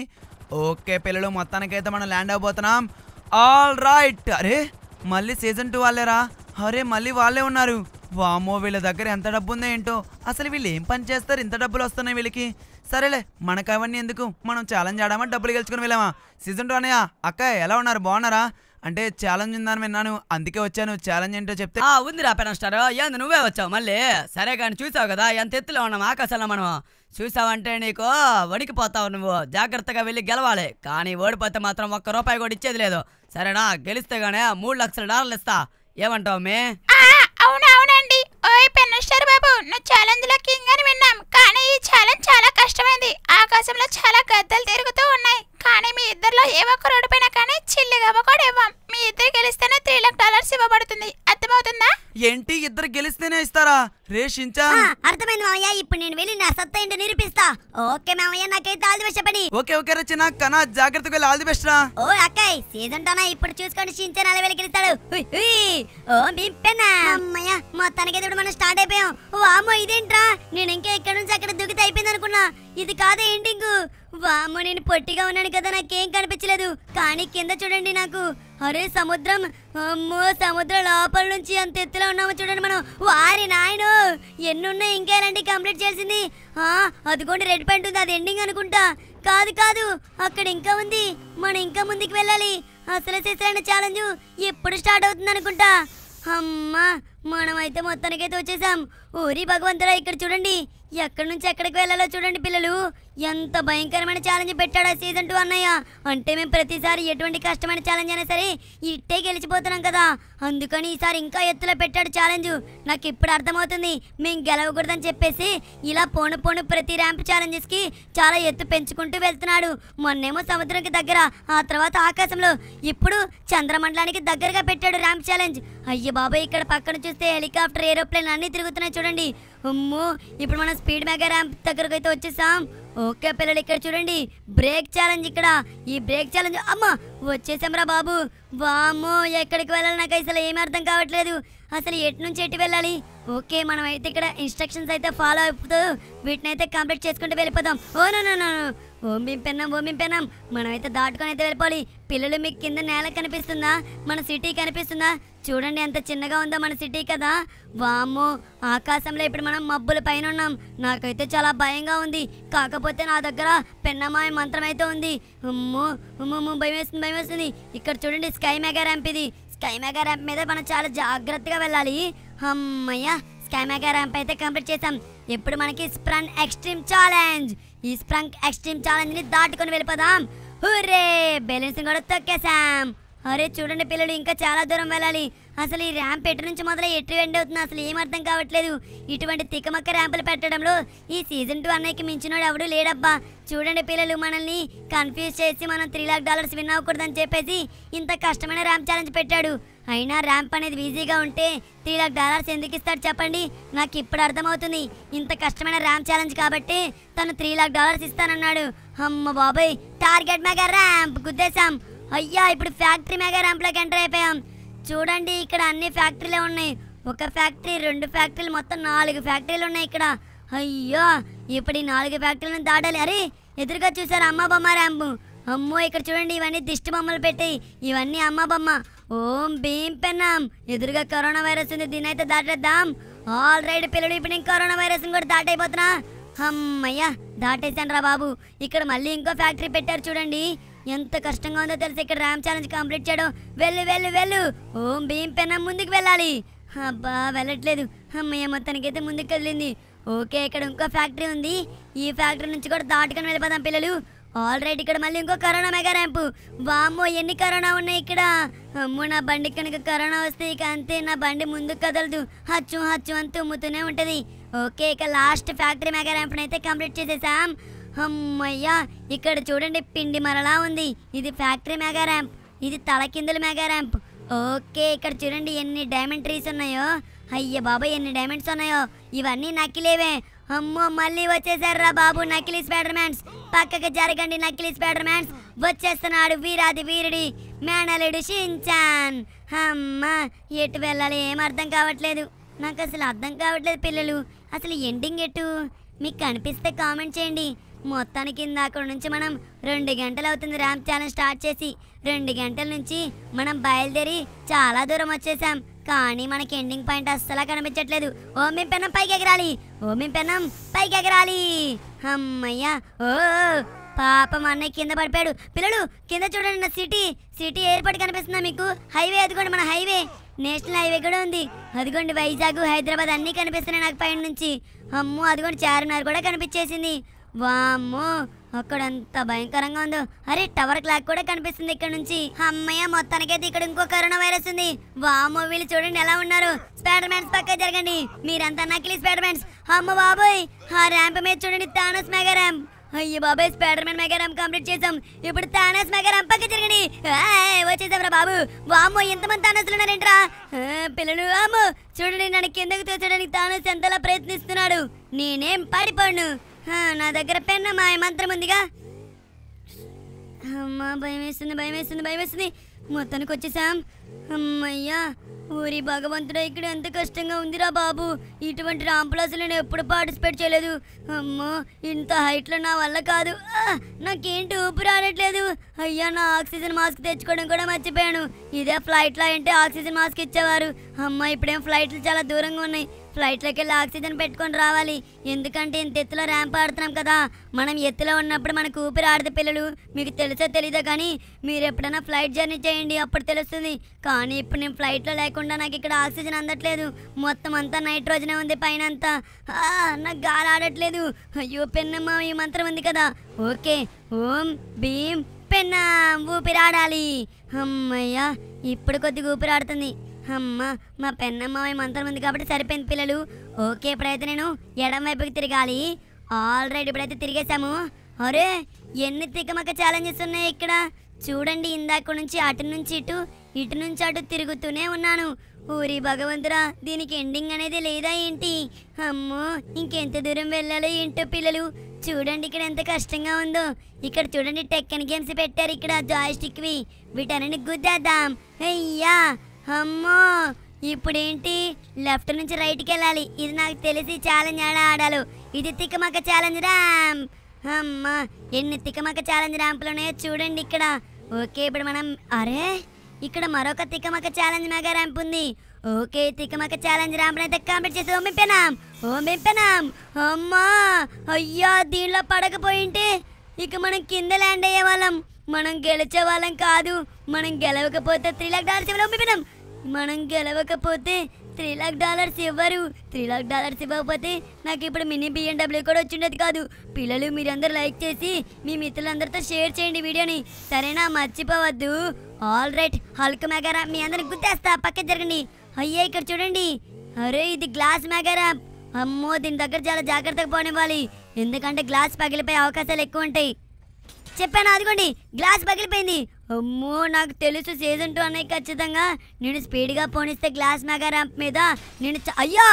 ఓకే పిల్లలు మొత్తానికైతే మనం ల్యాండ్ అయిపోతున్నాం ఆల్ రైట్ అరే మళ్ళీ సీజన్ టూ వాళ్ళేరా అరే మళ్ళీ వాళ్ళే ఉన్నారు వామో వీళ్ళ దగ్గర ఎంత డబ్బు ఉందో ఏంటో అసలు వీళ్ళు ఏం పని చేస్తారు ఇంత డబ్బులు వస్తున్నాయి వీళ్ళకి సరేలే మనకు అవన్నీ ఎందుకు మనం ఛాలెంజ్ ఆడామా డబ్బులు గెలుచుకుని వెళ్ళామా సీజన్ టూ అనయ్య అక్క ఎలా ఉన్నారు బాగున్నారా అంటే ఛాలెంజ్ ఉందని విన్నాను అందుకే వచ్చాను ఛాలెంజ్ ఏంటో చెప్తే ఉంది ఉందిరా పెన స్టార్ ఏంది నువ్వే వచ్చావు మళ్ళీ సరే కానీ చూసావు కదా ఎంత ఎత్తులో ఉన్నాం ఆకాశంలో మనం చూసావంటే నీకు వడికిపోతావు నువ్వు జాగ్రత్తగా వెళ్ళి గెలవాలి కానీ ఓడిపోతే మాత్రం ఒక్క రూపాయి కూడా ఇచ్చేది లేదు సరేనా గెలిస్తే గానే మూడు లక్షల డాలర్లు ఇస్తా ఏమంటావు మే అవునా అవునా బాబు నువ్వు ఛాలెంజ్ లో కింగ్ అని విన్నాం కానీ ఈ ఛాలెంజ్ చాలా కష్టమైంది ఆకాశంలో చాలా గద్దలు తిరుగుతూ ఉన్నాయి కానీ మీ ఇద్దరిలో ఏ రోడ్డు పైన కానీ చిల్లి కూడా ఇవ్వం మీ ఇద్దరు గెలిస్తేనే త్రీ లక్ డాలర్స్ ఇవ్వబడుతుంది అర్థమవుతుందా ఏంటి ఇద్దరు గెలిస్తేనే ఇస్తారా రేషించా అర్థమైంది మామయ్య ఇప్పుడు నేను వెళ్ళి నా సత్తా ఏంటి నిరూపిస్తా ఓకే మామయ్య నాకైతే ఆల్ది బెస్ట్ చెప్పండి ఓకే ఓకే రచన కన జాగ్రత్తగా వెళ్ళి ఆల్ది బెస్ట్ రా ఓ అక్కయ్ సీజన్ టోనా ఇప్పుడు చూసుకొని షించాన్ అలా వెళ్ళి గెలుస్తాడు ఓ మీ పెన్న అమ్మయ్య మా తనకైతే ఇప్పుడు మనం స్టార్ట్ అయిపోయాం ఓ అమ్మో ఇదేంట్రా నేను ఇంకా ఇక్కడ నుంచి అక్కడ దుగితే అయిపోయింది అనుకున్నా ఇది కాదే ఏంటి వాము నేను పొట్టిగా ఉన్నాను కదా నాకేం కనిపించలేదు కానీ కింద చూడండి నాకు అరే సముద్రం అమ్మో సముద్రం లోపల నుంచి అంత ఎత్తులో ఉన్నామో చూడండి మనం వారి నాయను ఎన్నున్నాయి ఇంకా ఇలాంటి కంప్లీట్ చేసింది అదిగోండి రెడ్ పెయింట్ ఉంది అది ఎండింగ్ అనుకుంటా కాదు కాదు అక్కడ ఇంకా ఉంది మనం ఇంకా ముందుకు వెళ్ళాలి అసలు చేసిన ఛాలెంజ్ ఎప్పుడు స్టార్ట్ అవుతుంది అనుకుంటా అమ్మా మనమైతే మొత్తానికైతే వచ్చేసాం ఓరి భగవంతుడా ఇక్కడ చూడండి ఎక్కడి నుంచి ఎక్కడికి వెళ్ళాలో చూడండి పిల్లలు ఎంత భయంకరమైన ఛాలెంజ్ పెట్టాడు సీజన్ టూ అన్నయ్య అంటే మేము ప్రతిసారి ఎటువంటి కష్టమైన ఛాలెంజ్ అయినా సరే ఇట్టే గెలిచిపోతున్నాం కదా అందుకని ఈసారి ఇంకా ఎత్తులో పెట్టాడు ఛాలెంజ్ నాకు ఇప్పుడు అర్థమవుతుంది మేము గెలవకూడదని చెప్పేసి ఇలా పోను పోను ప్రతి ర్యాంప్ ఛాలెంజెస్కి చాలా ఎత్తు పెంచుకుంటూ వెళ్తున్నాడు మొన్నేమో సముద్రంకి దగ్గర ఆ తర్వాత ఆకాశంలో ఇప్పుడు చంద్రమండలానికి దగ్గరగా పెట్టాడు ర్యాంప్ ఛాలెంజ్ అయ్యో బాబాయ్ ఇక్కడ పక్కన చూస్తే హెలికాప్టర్ ఏరోప్లేన్ అన్నీ తిరుగుతున్నాయి చూడండి ఉమ్ము ఇప్పుడు మనం స్పీడ్ మెగా ర్యాంప్ దగ్గరకు అయితే వచ్చేసాం ఓకే పిల్లలు ఇక్కడ చూడండి బ్రేక్ ఛాలెంజ్ ఇక్కడ ఈ బ్రేక్ ఛాలెంజ్ అమ్మ వచ్చేసాంరా బాబు వామ్మో ఎక్కడికి వెళ్ళాలి నాకు అసలు ఏమీ అర్థం కావట్లేదు అసలు ఎటు నుంచి ఎటు వెళ్ళాలి ఓకే మనం అయితే ఇక్కడ ఇన్స్ట్రక్షన్స్ అయితే ఫాలో అవుతూ వీటిని అయితే కంప్లీట్ చేసుకుంటూ వెళ్ళిపోదాం ఓ నో నో నో ఓం భీం పెన్నం ఓం భీం పెన్నం మనమైతే దాటుకొని అయితే వెళ్ళిపోవాలి పిల్లలు మీకు కింద నేల కనిపిస్తుందా మన సిటీ కనిపిస్తుందా చూడండి ఎంత చిన్నగా ఉందో మన సిటీ కదా వామ్మో ఆకాశంలో ఇప్పుడు మనం మబ్బుల పైన ఉన్నాం నాకైతే చాలా భయంగా ఉంది కాకపోతే నా దగ్గర పెన్నమాయ మంత్రం అయితే ఉంది ఉమ్ము ఉమ్ము భయం వేస్తుంది భయం వేస్తుంది ఇక్కడ చూడండి స్కై మెగా ర్యాంప్ ఇది స్కై మెగా ర్యాంప్ మీద మనం చాలా జాగ్రత్తగా వెళ్ళాలి అమ్మయ్య స్కై మెగా ర్యాంప్ అయితే కంప్లీట్ చేసాం ఇప్పుడు మనకి స్ప్రంగ్ ఎక్స్ట్రీమ్ ఛాలెంజ్ ఈ స్ప్రంగ్ ఎక్స్ట్రీమ్ ఛాలెంజ్ ని దాటుకొని వెళ్ళిపోదాం హుర్రే బెలూన్స్ కూడా తొక్కేసాం అరే చూడండి పిల్లలు ఇంకా చాలా దూరం వెళ్ళాలి అసలు ఈ ర్యాంప్ ఎటు నుంచి మొదలై ఎటు వెండి అవుతుంది అసలు ఏం అర్థం కావట్లేదు ఇటువంటి తిక్కమక్క ర్యాంపులు పెట్టడంలో ఈ సీజన్ టూ అన్నయ్యకి మించినోడు ఎవడు లేడబ్బా చూడండి పిల్లలు మనల్ని కన్ఫ్యూజ్ చేసి మనం త్రీ లాక్ డాలర్స్ విన్ అవ్వకూడదని చెప్పేసి ఇంత కష్టమైన ర్యాంప్ ఛాలెంజ్ పెట్టాడు అయినా ర్యాంప్ అనేది బిజీగా ఉంటే త్రీ లాక్ డాలర్స్ ఎందుకు ఇస్తాడు చెప్పండి నాకు ఇప్పుడు అర్థమవుతుంది ఇంత కష్టమైన ర్యాంప్ ఛాలెంజ్ కాబట్టి తను త్రీ లాక్ డాలర్స్ ఇస్తానన్నాడు అమ్మ బాబాయ్ టార్గెట్ మెగా ర్యాంప్ గుద్దేశాం అయ్యా ఇప్పుడు ఫ్యాక్టరీ మెగా ర్యాంప్లోకి ఎంటర్ అయిపోయాం చూడండి ఇక్కడ అన్ని ఫ్యాక్టరీలే ఉన్నాయి ఒక ఫ్యాక్టరీ రెండు ఫ్యాక్టరీలు మొత్తం నాలుగు ఫ్యాక్టరీలు ఉన్నాయి ఇక్కడ అయ్యో ఇప్పుడు ఈ నాలుగు ఫ్యాక్టరీలను దాటాలి అరే ఎదురుగా చూసారు అమ్మ బొమ్మ ర్యాంపు అమ్మో ఇక్కడ చూడండి ఇవన్నీ దిష్టి బొమ్మలు పెట్టి ఇవన్నీ అమ్మ బొమ్మ ఓం భీం పెన్నాం ఎదురుగా కరోనా వైరస్ ఉంది దీని అయితే దాటేద్దాం ఆల్ రైడ్ పిల్లలు ఇప్పుడు నేను కరోనా వైరస్ కూడా దాటైపోతున్నా అమ్మయ్యా దాటేశాను రా బాబు ఇక్కడ మళ్ళీ ఇంకో ఫ్యాక్టరీ పెట్టారు చూడండి ఎంత కష్టంగా ఉందో తెలుసు ఇక్కడ ర్యామ్ ఛాలెంజ్ కంప్లీట్ చేయడం వెళ్ళు వెళ్ళు వెళ్ళు ఓం భీం పెన్నాం ముందుకు వెళ్ళాలి అబ్బా వెళ్ళట్లేదు అమ్మయ్య మొత్తానికైతే ముందుకు వెళ్ళింది ఓకే ఇక్కడ ఇంకో ఫ్యాక్టరీ ఉంది ఈ ఫ్యాక్టరీ నుంచి కూడా దాటుకొని వెళ్ళిపోదాం పిల్లలు ఆల్ రైట్ ఇక్కడ మళ్ళీ ఇంకో కరోనా మెగా ర్యాంపు వామ్మో ఎన్ని కరోనా ఉన్నాయి ఇక్కడ అమ్మో నా బండి కనుక కరోనా వస్తే ఇక అంతే నా బండి ముందు కదలదు హచ్చు హచ్చు అని తుమ్ముతూనే ఉంటుంది ఓకే ఇక లాస్ట్ ఫ్యాక్టరీ మెగా ర్యాంప్ని అయితే కంప్లీట్ చేసేసాం అమ్మయ్యా ఇక్కడ చూడండి పిండి మరలా ఉంది ఇది ఫ్యాక్టరీ మెగా ర్యాంప్ ఇది తలకిందుల మెగా ర్యాంప్ ఓకే ఇక్కడ చూడండి ఎన్ని డైమండ్ ట్రీస్ ఉన్నాయో అయ్య బాబా ఎన్ని డైమండ్స్ ఉన్నాయో ఇవన్నీ నకిలేవే అమ్మో మళ్ళీ రా బాబు నకిలీ స్పైడర్ మ్యాన్స్ పక్కకి జరగండి నకిలీ స్పైడర్ మ్యాన్స్ వచ్చేస్తున్నాడు వీరాది వీరుడి మేనలుడు షించాన్ అమ్మ ఎటు వెళ్ళాలి ఏం అర్థం కావట్లేదు నాకు అసలు అర్థం కావట్లేదు పిల్లలు అసలు ఎండింగ్ ఎటు మీకు కనిపిస్తే కామెంట్ చేయండి మొత్తానికి అక్కడ నుంచి మనం రెండు గంటలు అవుతుంది ర్యాంప్ ఛాలెంజ్ స్టార్ట్ చేసి రెండు గంటల నుంచి మనం బయలుదేరి చాలా దూరం వచ్చేసాం కానీ మనకి ఎండింగ్ పాయింట్ అస్సలా కనిపించట్లేదు ఓ పెనం పైకి ఎగరాలి ఓ పెనం పైకి ఎగరాలి అమ్మయ్యా ఓ పాపం అన్నయ్య కింద పడిపోయాడు పిల్లలు కింద చూడండి నా సిటీ సిటీ ఎయిర్పోర్ట్ కనిపిస్తుందా మీకు హైవే అదిగోండి మన హైవే నేషనల్ హైవే కూడా ఉంది అదిగోండి వైజాగ్ హైదరాబాద్ అన్నీ కనిపిస్తున్నాయి నాకు పైన నుంచి అమ్మో అదిగోండి చార్మినార్ కూడా కనిపించేసింది వామ్మో అక్కడంత భయంకరంగా ఉందో అరే టవర్ క్లాక్ కూడా కనిపిస్తుంది ఇక్కడ నుంచి అమ్మయ్య మొత్తానికైతే ఇక్కడ ఇంకో కరోనా వైరస్ ఉంది వా వీళ్ళు చూడండి ఎలా ఉన్నారు స్పైడర్ మ్యాన్స్ పక్క జరగండి మీరంతా నకిలీ స్పైడర్ మ్యాన్స్ అమ్మ బాబోయ్ ఆ ర్యాంప్ మీద చూడండి తానస్ మెగా ర్యాంప్ అయ్యో బాబాయ్ Spider Man mega ramp complete చేసాం ఇప్పుడు తానస్ మెగా ర్యాంప్ పక్క జరగండి వచ్చేసాం రా బాబు వామో ఎంతమంది తానసులు ఉన్నారేంట్రా పిల్లలు వామో చూడండి నన్ను కిందకు తోచడానికి తానస్ ఎంతలా ప్రయత్నిస్తున్నాడు నేనేం పడిపోను నా దగ్గర పెన్న మాయ మంత్రం ఉందిగా అమ్మా భయం వేస్తుంది భయం వేస్తుంది భయం వేస్తుంది మొత్తానికి వచ్చేసాం అమ్మయ్యా ఊరి భగవంతుడు ఇక్కడ ఎంత కష్టంగా ఉందిరా బాబు ఇటువంటి రాంపులాస్ నేను ఎప్పుడు పార్టిసిపేట్ చేయలేదు అమ్మో ఇంత హైట్లో నా వల్ల కాదు నాకేంటి ఊపిరి రావట్లేదు అయ్యా నా ఆక్సిజన్ మాస్క్ తెచ్చుకోవడం కూడా మర్చిపోయాను ఇదే ఫ్లైట్లో అంటే ఆక్సిజన్ మాస్క్ ఇచ్చేవారు అమ్మ ఇప్పుడేం ఫ్లైట్లు చాలా దూరంగా ఉన్నాయి ఫ్లైట్లోకి వెళ్ళి ఆక్సిజన్ పెట్టుకొని రావాలి ఎందుకంటే ఇంత ఎత్తులో ర్యాంప్ ఆడుతున్నాం కదా మనం ఎత్తులో ఉన్నప్పుడు మనకు ఊపిరి ఆడదు పిల్లలు మీకు తెలుసో తెలీదో కానీ మీరు ఎప్పుడైనా ఫ్లైట్ జర్నీ చేయండి అప్పుడు తెలుస్తుంది కానీ ఇప్పుడు నేను ఫ్లైట్లో లేకుండా నాకు ఇక్కడ ఆక్సిజన్ అందట్లేదు మొత్తం అంతా నైట్రోజనే ఉంది పైన అంతా నాకు గాలి ఆడట్లేదు అయ్యో పెన్నమ్మ ఈ మంత్రం ఉంది కదా ఓకే ఓం భీం పెన్నా ఊపిరాడాలి అమ్మయ్యా ఇప్పుడు కొద్దిగా ఊపిరాడుతుంది అమ్మా మా పెన్నమ్మాయి మంత్రం ఉంది కాబట్టి సరిపోయింది పిల్లలు ఓకే ఇప్పుడైతే నేను ఎడం వైపుకి తిరగాలి ఆల్రెడీ ఇప్పుడైతే తిరిగేసాము అరే ఎన్ని తిక్కమక్క ఛాలెంజెస్ ఉన్నాయి ఇక్కడ చూడండి ఇందాక నుంచి అటు నుంచి ఇటు ఇటు నుంచి అటు తిరుగుతూనే ఉన్నాను ఊరి భగవంతురా దీనికి ఎండింగ్ అనేది లేదా ఏంటి అమ్మో ఇంకెంత దూరం వెళ్ళాలో ఏంటో పిల్లలు చూడండి ఇక్కడ ఎంత కష్టంగా ఉందో ఇక్కడ చూడండి టెక్కన్ గేమ్స్ పెట్టారు ఇక్కడ జాయ్ స్టిక్వి గుద్దేద్దాం అయ్యా అమ్మో ఏంటి లెఫ్ట్ నుంచి రైట్కి వెళ్ళాలి ఇది నాకు తెలిసి ఛాలెంజ్ ఆడ ఆడాలు ఇది తిక్కమక్క ఛాలెంజ్ ర్యాంప్ అమ్మా ఎన్ని తిక్కమక్క ఛాలెంజ్ ర్యాంపులు ఉన్నాయో చూడండి ఇక్కడ ఓకే ఇప్పుడు మనం అరే ఇక్కడ మరొక తిక్కమక్క ఛాలెంజ్ మెగా ర్యాంప్ ఉంది ఓకే తిక్కమక్క ఛాలెంజ్ ర్యాంప్ అయితే కంప్లీట్ చేసి ఓమింపెనాం ఓమింపెనాం అమ్మా అయ్యో దీనిలో పడకపోయింటి ఇక మనం కింద ల్యాండ్ అయ్యే వాళ్ళం మనం గెలిచే వాళ్ళం కాదు మనం గెలవకపోతే త్రీ లాక్ డాలర్స్ ఓమిపెనాం మనం గెలవకపోతే త్రీ లాక్ డాలర్స్ ఇవ్వరు త్రీ లాక్ డాలర్స్ ఇవ్వకపోతే నాకు ఇప్పుడు మినీ బిఎండబ్ల్యూ కూడా వచ్చిండేది కాదు పిల్లలు మీరందరూ లైక్ చేసి మీ మిత్రులందరితో షేర్ చేయండి వీడియోని సరేనా మర్చిపోవద్దు ఆల్ రైట్ హల్క్ మెగారా మీ అందరికి గుర్తేస్తా పక్కకి జరగండి అయ్యా ఇక్కడ చూడండి అరే ఇది గ్లాస్ మెగారా అమ్మో దీని దగ్గర చాలా జాగ్రత్తగా పోనివ్వాలి ఎందుకంటే గ్లాస్ పగిలిపోయే అవకాశాలు ఎక్కువ ఉంటాయి చెప్పాను అదిగోండి గ్లాస్ పగిలిపోయింది అమ్మో నాకు తెలుసు సీజన్ టూ అన్నయ్య ఖచ్చితంగా నేను స్పీడ్గా పోనిస్తే గ్లాస్ మెగా ర్యాంప్ మీద నేను అయ్యో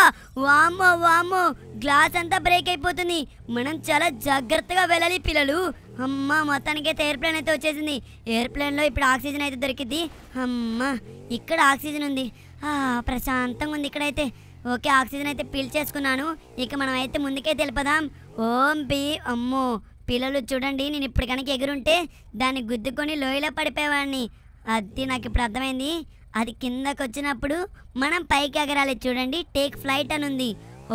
వామ్మో వామో గ్లాస్ అంతా బ్రేక్ అయిపోతుంది మనం చాలా జాగ్రత్తగా వెళ్ళాలి పిల్లలు అమ్మ మొత్తానికైతే ఎయిర్ప్లేన్ అయితే వచ్చేసింది ఎయిర్ప్లేన్లో ఇప్పుడు ఆక్సిజన్ అయితే దొరికింది అమ్మ ఇక్కడ ఆక్సిజన్ ఉంది ప్రశాంతంగా ఉంది ఇక్కడైతే ఓకే ఆక్సిజన్ అయితే పీల్చేసుకున్నాను ఇక మనం అయితే ముందుకే తెలిపదాం ఓం బి అమ్మో పిల్లలు చూడండి నేను ఇప్పుడు కనుక ఎగురుంటే దాన్ని గుద్దుకొని లోయలో పడిపోయేవాడిని అది నాకు ఇప్పుడు అర్థమైంది అది కిందకు వచ్చినప్పుడు మనం పైకి ఎగరాలి చూడండి టేక్ ఫ్లైట్ అని ఉంది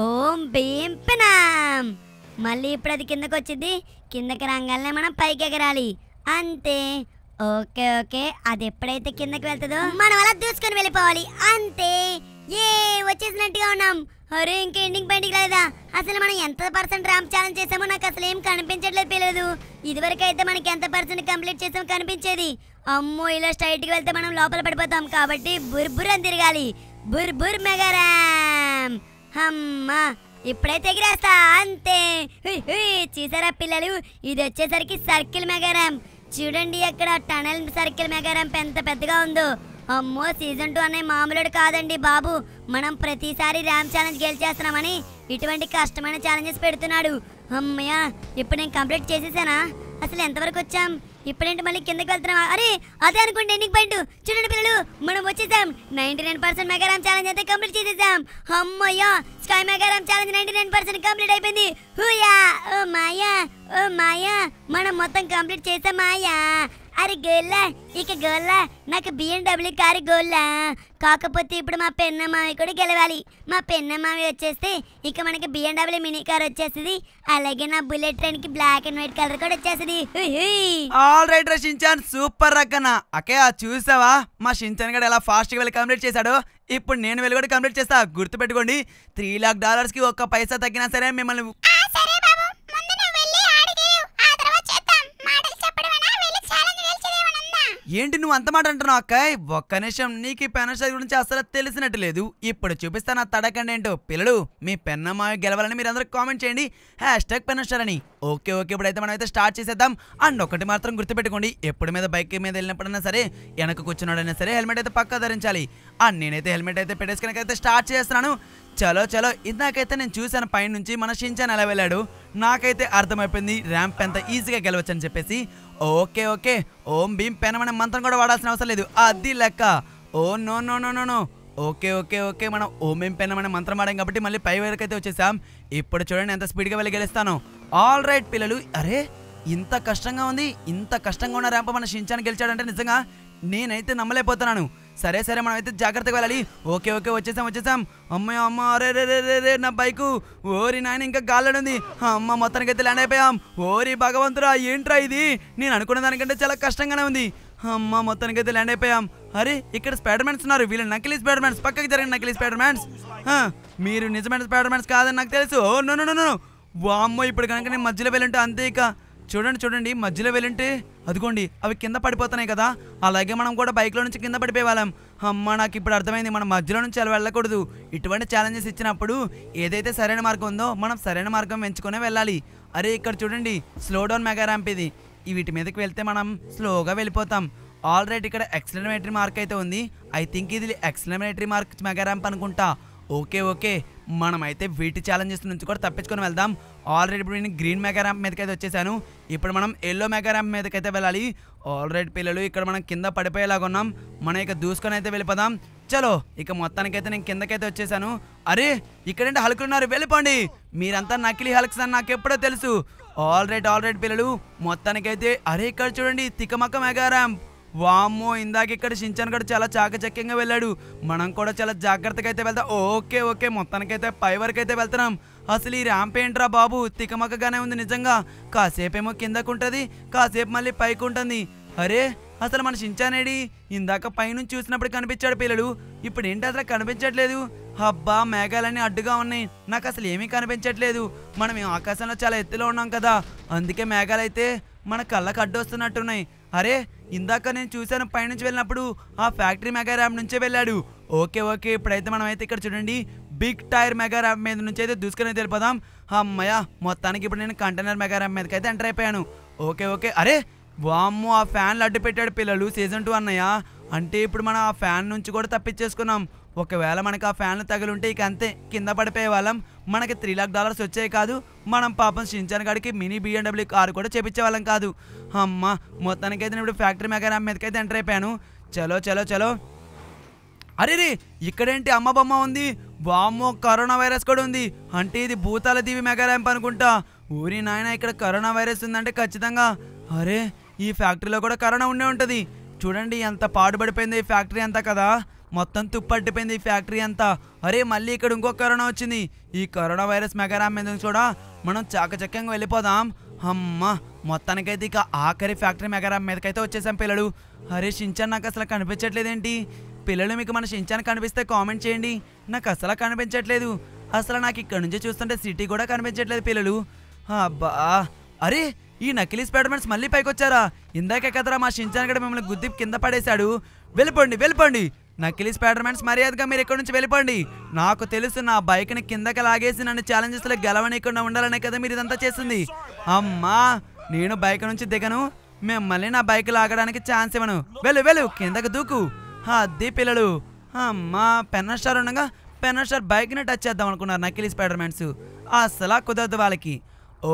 ఓం భీం మళ్ళీ ఇప్పుడు అది కిందకు వచ్చింది కిందకి రంగాలనే మనం పైకి ఎగరాలి అంతే ఓకే ఓకే అది ఎప్పుడైతే కిందకి వెళ్తుందో మనం అలా దూసుకొని వెళ్ళిపోవాలి అంతే ఏ వచ్చేసినట్టుగా ఉన్నాం అరే ఇంకా ఎండింగ్ బయటికి లేదా అసలు మనం ఎంత పర్సెంట్ ర్యాంప్ ఛాలెంజ్ చేసామో నాకు అసలు ఏం కనిపించట్లేదు పిల్లలు ఇదివరకు అయితే మనకి ఎంత పర్సెంట్ కంప్లీట్ చేసామో కనిపించేది అమ్మో ఇలా స్ట్రైట్ కి వెళ్తే మనం లోపల పడిపోతాం కాబట్టి బుర్బుర్ అని తిరగాలి బుర్బుర్ మెగారామ్ అమ్మా ఇప్పుడైతే ఎగిరేస్తా అంతే చూసారా పిల్లలు ఇది వచ్చేసరికి సర్కిల్ మెగారామ్ చూడండి అక్కడ టనల్ సర్కిల్ మెగారామ్ ఎంత పెద్దగా ఉందో అమ్మో సీజన్ టూ అనే మామూలుడు కాదండి బాబు మనం ప్రతిసారి ర్యామ్ ఛాలెంజ్ గెలిచేస్తున్నామని ఇటువంటి కష్టమైన ఛాలెంజెస్ పెడుతున్నాడు అమ్మయ్యా ఇప్పుడు నేను కంప్లీట్ చేసేసానా అసలు ఎంతవరకు వచ్చాం ఇప్పుడేంటి మళ్ళీ కిందకి వెళ్తున్నావా అరే అదే అనుకోండి ఎన్నిక పాయింట్ చూడండి పిల్లలు మనం వచ్చేసాం ninety nine percent mega ramp challenge అయితే కంప్లీట్ చేసేసాం అమ్మయ్యా sky mega ramp challenge ninety nine percent complete అయిపోయింది హూయా ఓ మాయా ఓ మాయా మనం మొత్తం కంప్లీట్ చేసాం మాయా అరే గోల్లా ఇక గోల్లా నాకు బిఎండబ్ల్యూ కారు గోల్లా కాకపోతే ఇప్పుడు మా పెన్నమావి కూడా గెలవాలి మా పెన్నమావి వచ్చేస్తే ఇక మనకి బిఎండబ్ల్యూ మినీ కార్ వచ్చేస్తుంది అలాగే నా బుల్లెట్ ట్రైన్ కి బ్లాక్ అండ్ వైట్ కలర్ కూడా వచ్చేస్తుంది ఆల్ రైట్ రా సూపర్ రక్కన అకే ఆ చూసావా మా షించాన్ గడ ఎలా ఫాస్ట్ గా కంప్లీట్ చేశాడు ఇప్పుడు నేను వెళ్ళి కూడా కంప్లీట్ చేస్తా గుర్తుపెట్టుకోండి త్రీ లాక్ డాలర్స్ కి ఒక్క పైసా తగ్గినా సరే మిమ్మల్ని ఏంటి నువ్వు అంత మాట అంటున్నావు అక్కాయ్ ఒక్క నిమిషం నీకు ఈ పెన్నషాయి గురించి అసలు తెలిసినట్టు లేదు ఇప్పుడు చూపిస్తాను తడకండి ఏంటో పిల్లలు మీ పెన్నమాయ గెలవాలని మీరు అందరూ కామెంట్ చేయండి హ్యాష్ ట్యాగ్ పెన్నషార్ అని ఓకే ఓకే ఇప్పుడైతే మనం అయితే స్టార్ట్ చేసేద్దాం అండ్ ఒకటి మాత్రం గుర్తుపెట్టుకోండి ఎప్పుడు మీద బైక్ మీద వెళ్ళినప్పుడైనా సరే వెనక కూర్చున్నాడైనా సరే హెల్మెట్ అయితే పక్క ధరించాలి అండ్ నేనైతే హెల్మెట్ అయితే పెట్టేసుకునే స్టార్ట్ చేస్తున్నాను చలో చలో ఇందాకైతే నేను చూశాను పైనుంచి మన షించాన్ ఎలా వెళ్ళాడు నాకైతే అర్థమైపోయింది ర్యాంప్ ఎంత ఈజీగా గెలవచ్చని చెప్పేసి ఓకే ఓకే ఓం భీం పెనమనే మంత్రం కూడా వాడాల్సిన అవసరం లేదు అది లెక్క oh no no no no no okay okay okay మనం ఓం భీం పెనమనే మంత్రం వాడాం కాబట్టి మళ్ళీ పై వరకు అయితే వచ్చేసాం ఇప్పుడు చూడండి ఎంత స్పీడ్గా వెళ్ళి గెలుస్తాను ఆల్ రైట్ పిల్లలు అరే ఇంత కష్టంగా ఉంది ఇంత కష్టంగా ఉన్న ర్యాంప్ మన షించాన్ గెలిచాడంటే నిజంగా నేనైతే నమ్మలేకపోతున్నాను సరే సరే మనం అయితే జాగ్రత్తగా వెళ్ళాలి ఓకే ఓకే వచ్చేసాం వచ్చేసాం అమ్మాయి అమ్మ అరే రే రే రే నా బైకు ఓరి నాయన ఇంకా ఉంది అమ్మ మొత్తానికి అయితే ల్యాండ్ అయిపోయాం ఓరి భగవంతురా ఏంట్రా ఇది నేను అనుకున్న దానికంటే చాలా కష్టంగానే ఉంది అమ్మ మొత్తానికి అయితే ల్యాండ్ అయిపోయాం అరే ఇక్కడ స్పైడర్మెన్స్ ఉన్నారు వీళ్ళు నకిలీ స్పైడర్మెన్స్ పక్కకి జరిగిన నకిలీ స్పైడర్మెన్స్ మీరు నిజమైన స్పైడర్మెన్స్ కాదని నాకు తెలుసు ఓ నో నో నో వామ్మో ఇప్పుడు కనుక నేను మధ్యలో వెళ్ళుంటే అంతే ఇక చూడండి చూడండి మధ్యలో వెళ్ళంటే అదిగోండి అవి కింద పడిపోతున్నాయి కదా అలాగే మనం కూడా బైక్లో నుంచి కింద వాళ్ళం అమ్మ నాకు ఇప్పుడు అర్థమైంది మనం మధ్యలో నుంచి అలా వెళ్ళకూడదు ఇటువంటి ఛాలెంజెస్ ఇచ్చినప్పుడు ఏదైతే సరైన మార్గం ఉందో మనం సరైన మార్గం ఎంచుకునే వెళ్ళాలి అరే ఇక్కడ చూడండి స్లో డౌన్ మెగా ర్యాంప్ ఇది వీటి మీదకి వెళ్తే మనం స్లోగా వెళ్ళిపోతాం ఆల్రెడీ ఇక్కడ ఎక్సలమేటరీ మార్క్ అయితే ఉంది ఐ థింక్ ఇది ఎక్సలమేటరీ మార్క్ మెగా ర్యాంప్ అనుకుంటా ఓకే ఓకే మనమైతే వీటి ఛాలెంజెస్ నుంచి కూడా తప్పించుకొని వెళ్దాం ఆల్రెడీ ఇప్పుడు నేను గ్రీన్ మెగా ర్యాంప్ అయితే వచ్చేసాను ఇప్పుడు మనం ఎల్లో మెగా ర్యాంప్ అయితే వెళ్ళాలి ఆల్రెడీ పిల్లలు ఇక్కడ మనం కింద పడిపోయేలాగా ఉన్నాం మనం ఇక దూసుకొని అయితే వెళ్ళిపోదాం చలో ఇక మొత్తానికైతే నేను కిందకైతే వచ్చేసాను అరే ఇక్కడంటే హల్కులు ఉన్నారు వెళ్ళిపోండి మీరంతా నకిలీ హల్క్స్ అని నాకు ఎప్పుడో తెలుసు ఆల్రెడీ ఆల్రెడీ పిల్లలు మొత్తానికైతే అరే ఇక్కడ చూడండి తికమక్క మెగా ర్యాంప్ వామ్మో ఇందాక ఇక్కడ షించాన్ కూడా చాలా చాకచక్యంగా వెళ్ళాడు మనం కూడా చాలా జాగ్రత్తగా అయితే వెళ్తాం ఓకే ఓకే మొత్తానికైతే పై వరకు అయితే వెళ్తున్నాం అసలు ఈ ర్యాంప్ ఏంట్రా బాబు తికమకగానే ఉంది నిజంగా కాసేపేమో ఉంటుంది కాసేపు మళ్ళీ పైకి ఉంటుంది అరే అసలు మన షించానేడి ఇందాక పైనుంచి చూసినప్పుడు కనిపించాడు పిల్లలు ఇప్పుడు ఏంటి అసలు కనిపించట్లేదు అబ్బా మేఘాలన్నీ అడ్డుగా ఉన్నాయి నాకు అసలు ఏమీ కనిపించట్లేదు మనం ఆకాశంలో చాలా ఎత్తులో ఉన్నాం కదా అందుకే మేఘాలైతే మన కళ్ళకు అడ్డు వస్తున్నట్టున్నాయి అరే ఇందాక నేను చూశాను పైనుంచి వెళ్ళినప్పుడు ఆ ఫ్యాక్టరీ మెగా ర్యాప్ నుంచే వెళ్ళాడు ఓకే ఓకే ఇప్పుడైతే మనం అయితే ఇక్కడ చూడండి బిగ్ టైర్ మెగా ర్యాప్ మీద నుంచి అయితే దూసుకొని వెళ్ళిపోదాం అమ్మయ్య మొత్తానికి ఇప్పుడు నేను కంటైనర్ మెగా ర్యాప్ మీదకి అయితే ఎంటర్ అయిపోయాను ఓకే ఓకే అరే వామ్ము ఆ ఫ్యాన్లు అడ్డు పెట్టాడు పిల్లలు సీజన్ టూ అన్నయ్య అంటే ఇప్పుడు మనం ఆ ఫ్యాన్ నుంచి కూడా తప్పించేసుకున్నాం ఒకవేళ మనకు ఆ ఫ్యాన్లు ఉంటే ఇక అంతే కింద పడిపోయే వాళ్ళం మనకి త్రీ లాక్ డాలర్స్ వచ్చాయి కాదు మనం పాపం షించాన్ గడికి మినీ బిఎండబ్ల్యూ కారు కూడా చేపించేవాళ్ళం కాదు అమ్మ మొత్తానికి అయితే ఇప్పుడు ఫ్యాక్టరీ మెకాన్ మీదకైతే ఎంటర్ అయిపోయాను చలో చలో చలో అరే రే ఇక్కడేంటి అమ్మ బొమ్మ ఉంది బామ్మో కరోనా వైరస్ కూడా ఉంది అంటే ఇది భూతాల దీవి మెగా ర్యాంప్ అనుకుంటా ఊరి నాయన ఇక్కడ కరోనా వైరస్ ఉందంటే ఖచ్చితంగా అరే ఈ ఫ్యాక్టరీలో కూడా కరోనా ఉండే ఉంటుంది చూడండి ఎంత పాడుపడిపోయింది ఈ ఫ్యాక్టరీ అంతా కదా మొత్తం తుప్పట్టిపోయింది ఈ ఫ్యాక్టరీ అంతా అరే మళ్ళీ ఇక్కడ ఇంకో కరోనా వచ్చింది ఈ కరోనా వైరస్ మెగారామ్ మీద కూడా మనం చాకచక్యంగా వెళ్ళిపోదాం అమ్మ మొత్తానికైతే ఇక ఆఖరి ఫ్యాక్టరీ మెగారామ్ మీదకైతే వచ్చేసాం పిల్లలు అరే షించాన్ నాకు అసలు కనిపించట్లేదేంటి పిల్లలు మీకు మన షించాన్ కనిపిస్తే కామెంట్ చేయండి నాకు అసలు కనిపించట్లేదు అసలు నాకు ఇక్కడ నుంచి చూస్తుంటే సిటీ కూడా కనిపించట్లేదు పిల్లలు అబ్బా అరే ఈ నకిలీ స్పైడర్మెంట్స్ మళ్ళీ పైకి వచ్చారా ఇందాకే కదరా మా షించాన్ కూడా మిమ్మల్ని గుద్ది కింద పడేశాడు వెళ్ళిపోండి వెళ్ళిపోండి నకిలీ స్పైడర్మెన్స్ మర్యాదగా మీరు ఇక్కడ నుంచి వెళ్ళిపోండి నాకు తెలుసు నా బైక్ని కిందకి లాగేసి నన్ను ఛాలెంజెస్లో గెలవనీయకుండా ఉండాలనే కదా మీరు ఇదంతా చేసింది అమ్మా నేను బైక్ నుంచి దిగను మిమ్మల్ని నా బైక్ లాగడానికి ఛాన్స్ ఇవ్వను వెళ్ళు వెళ్ళు కిందకి దూకు అద్ది పిల్లలు అమ్మా పెన్న స్టార్ ఉండగా పెన్న స్టార్ బైక్ని టచ్ చేద్దాం అనుకున్నారు నకిలీ స్పైడర్మెన్స్ అసలు కుదరదు వాళ్ళకి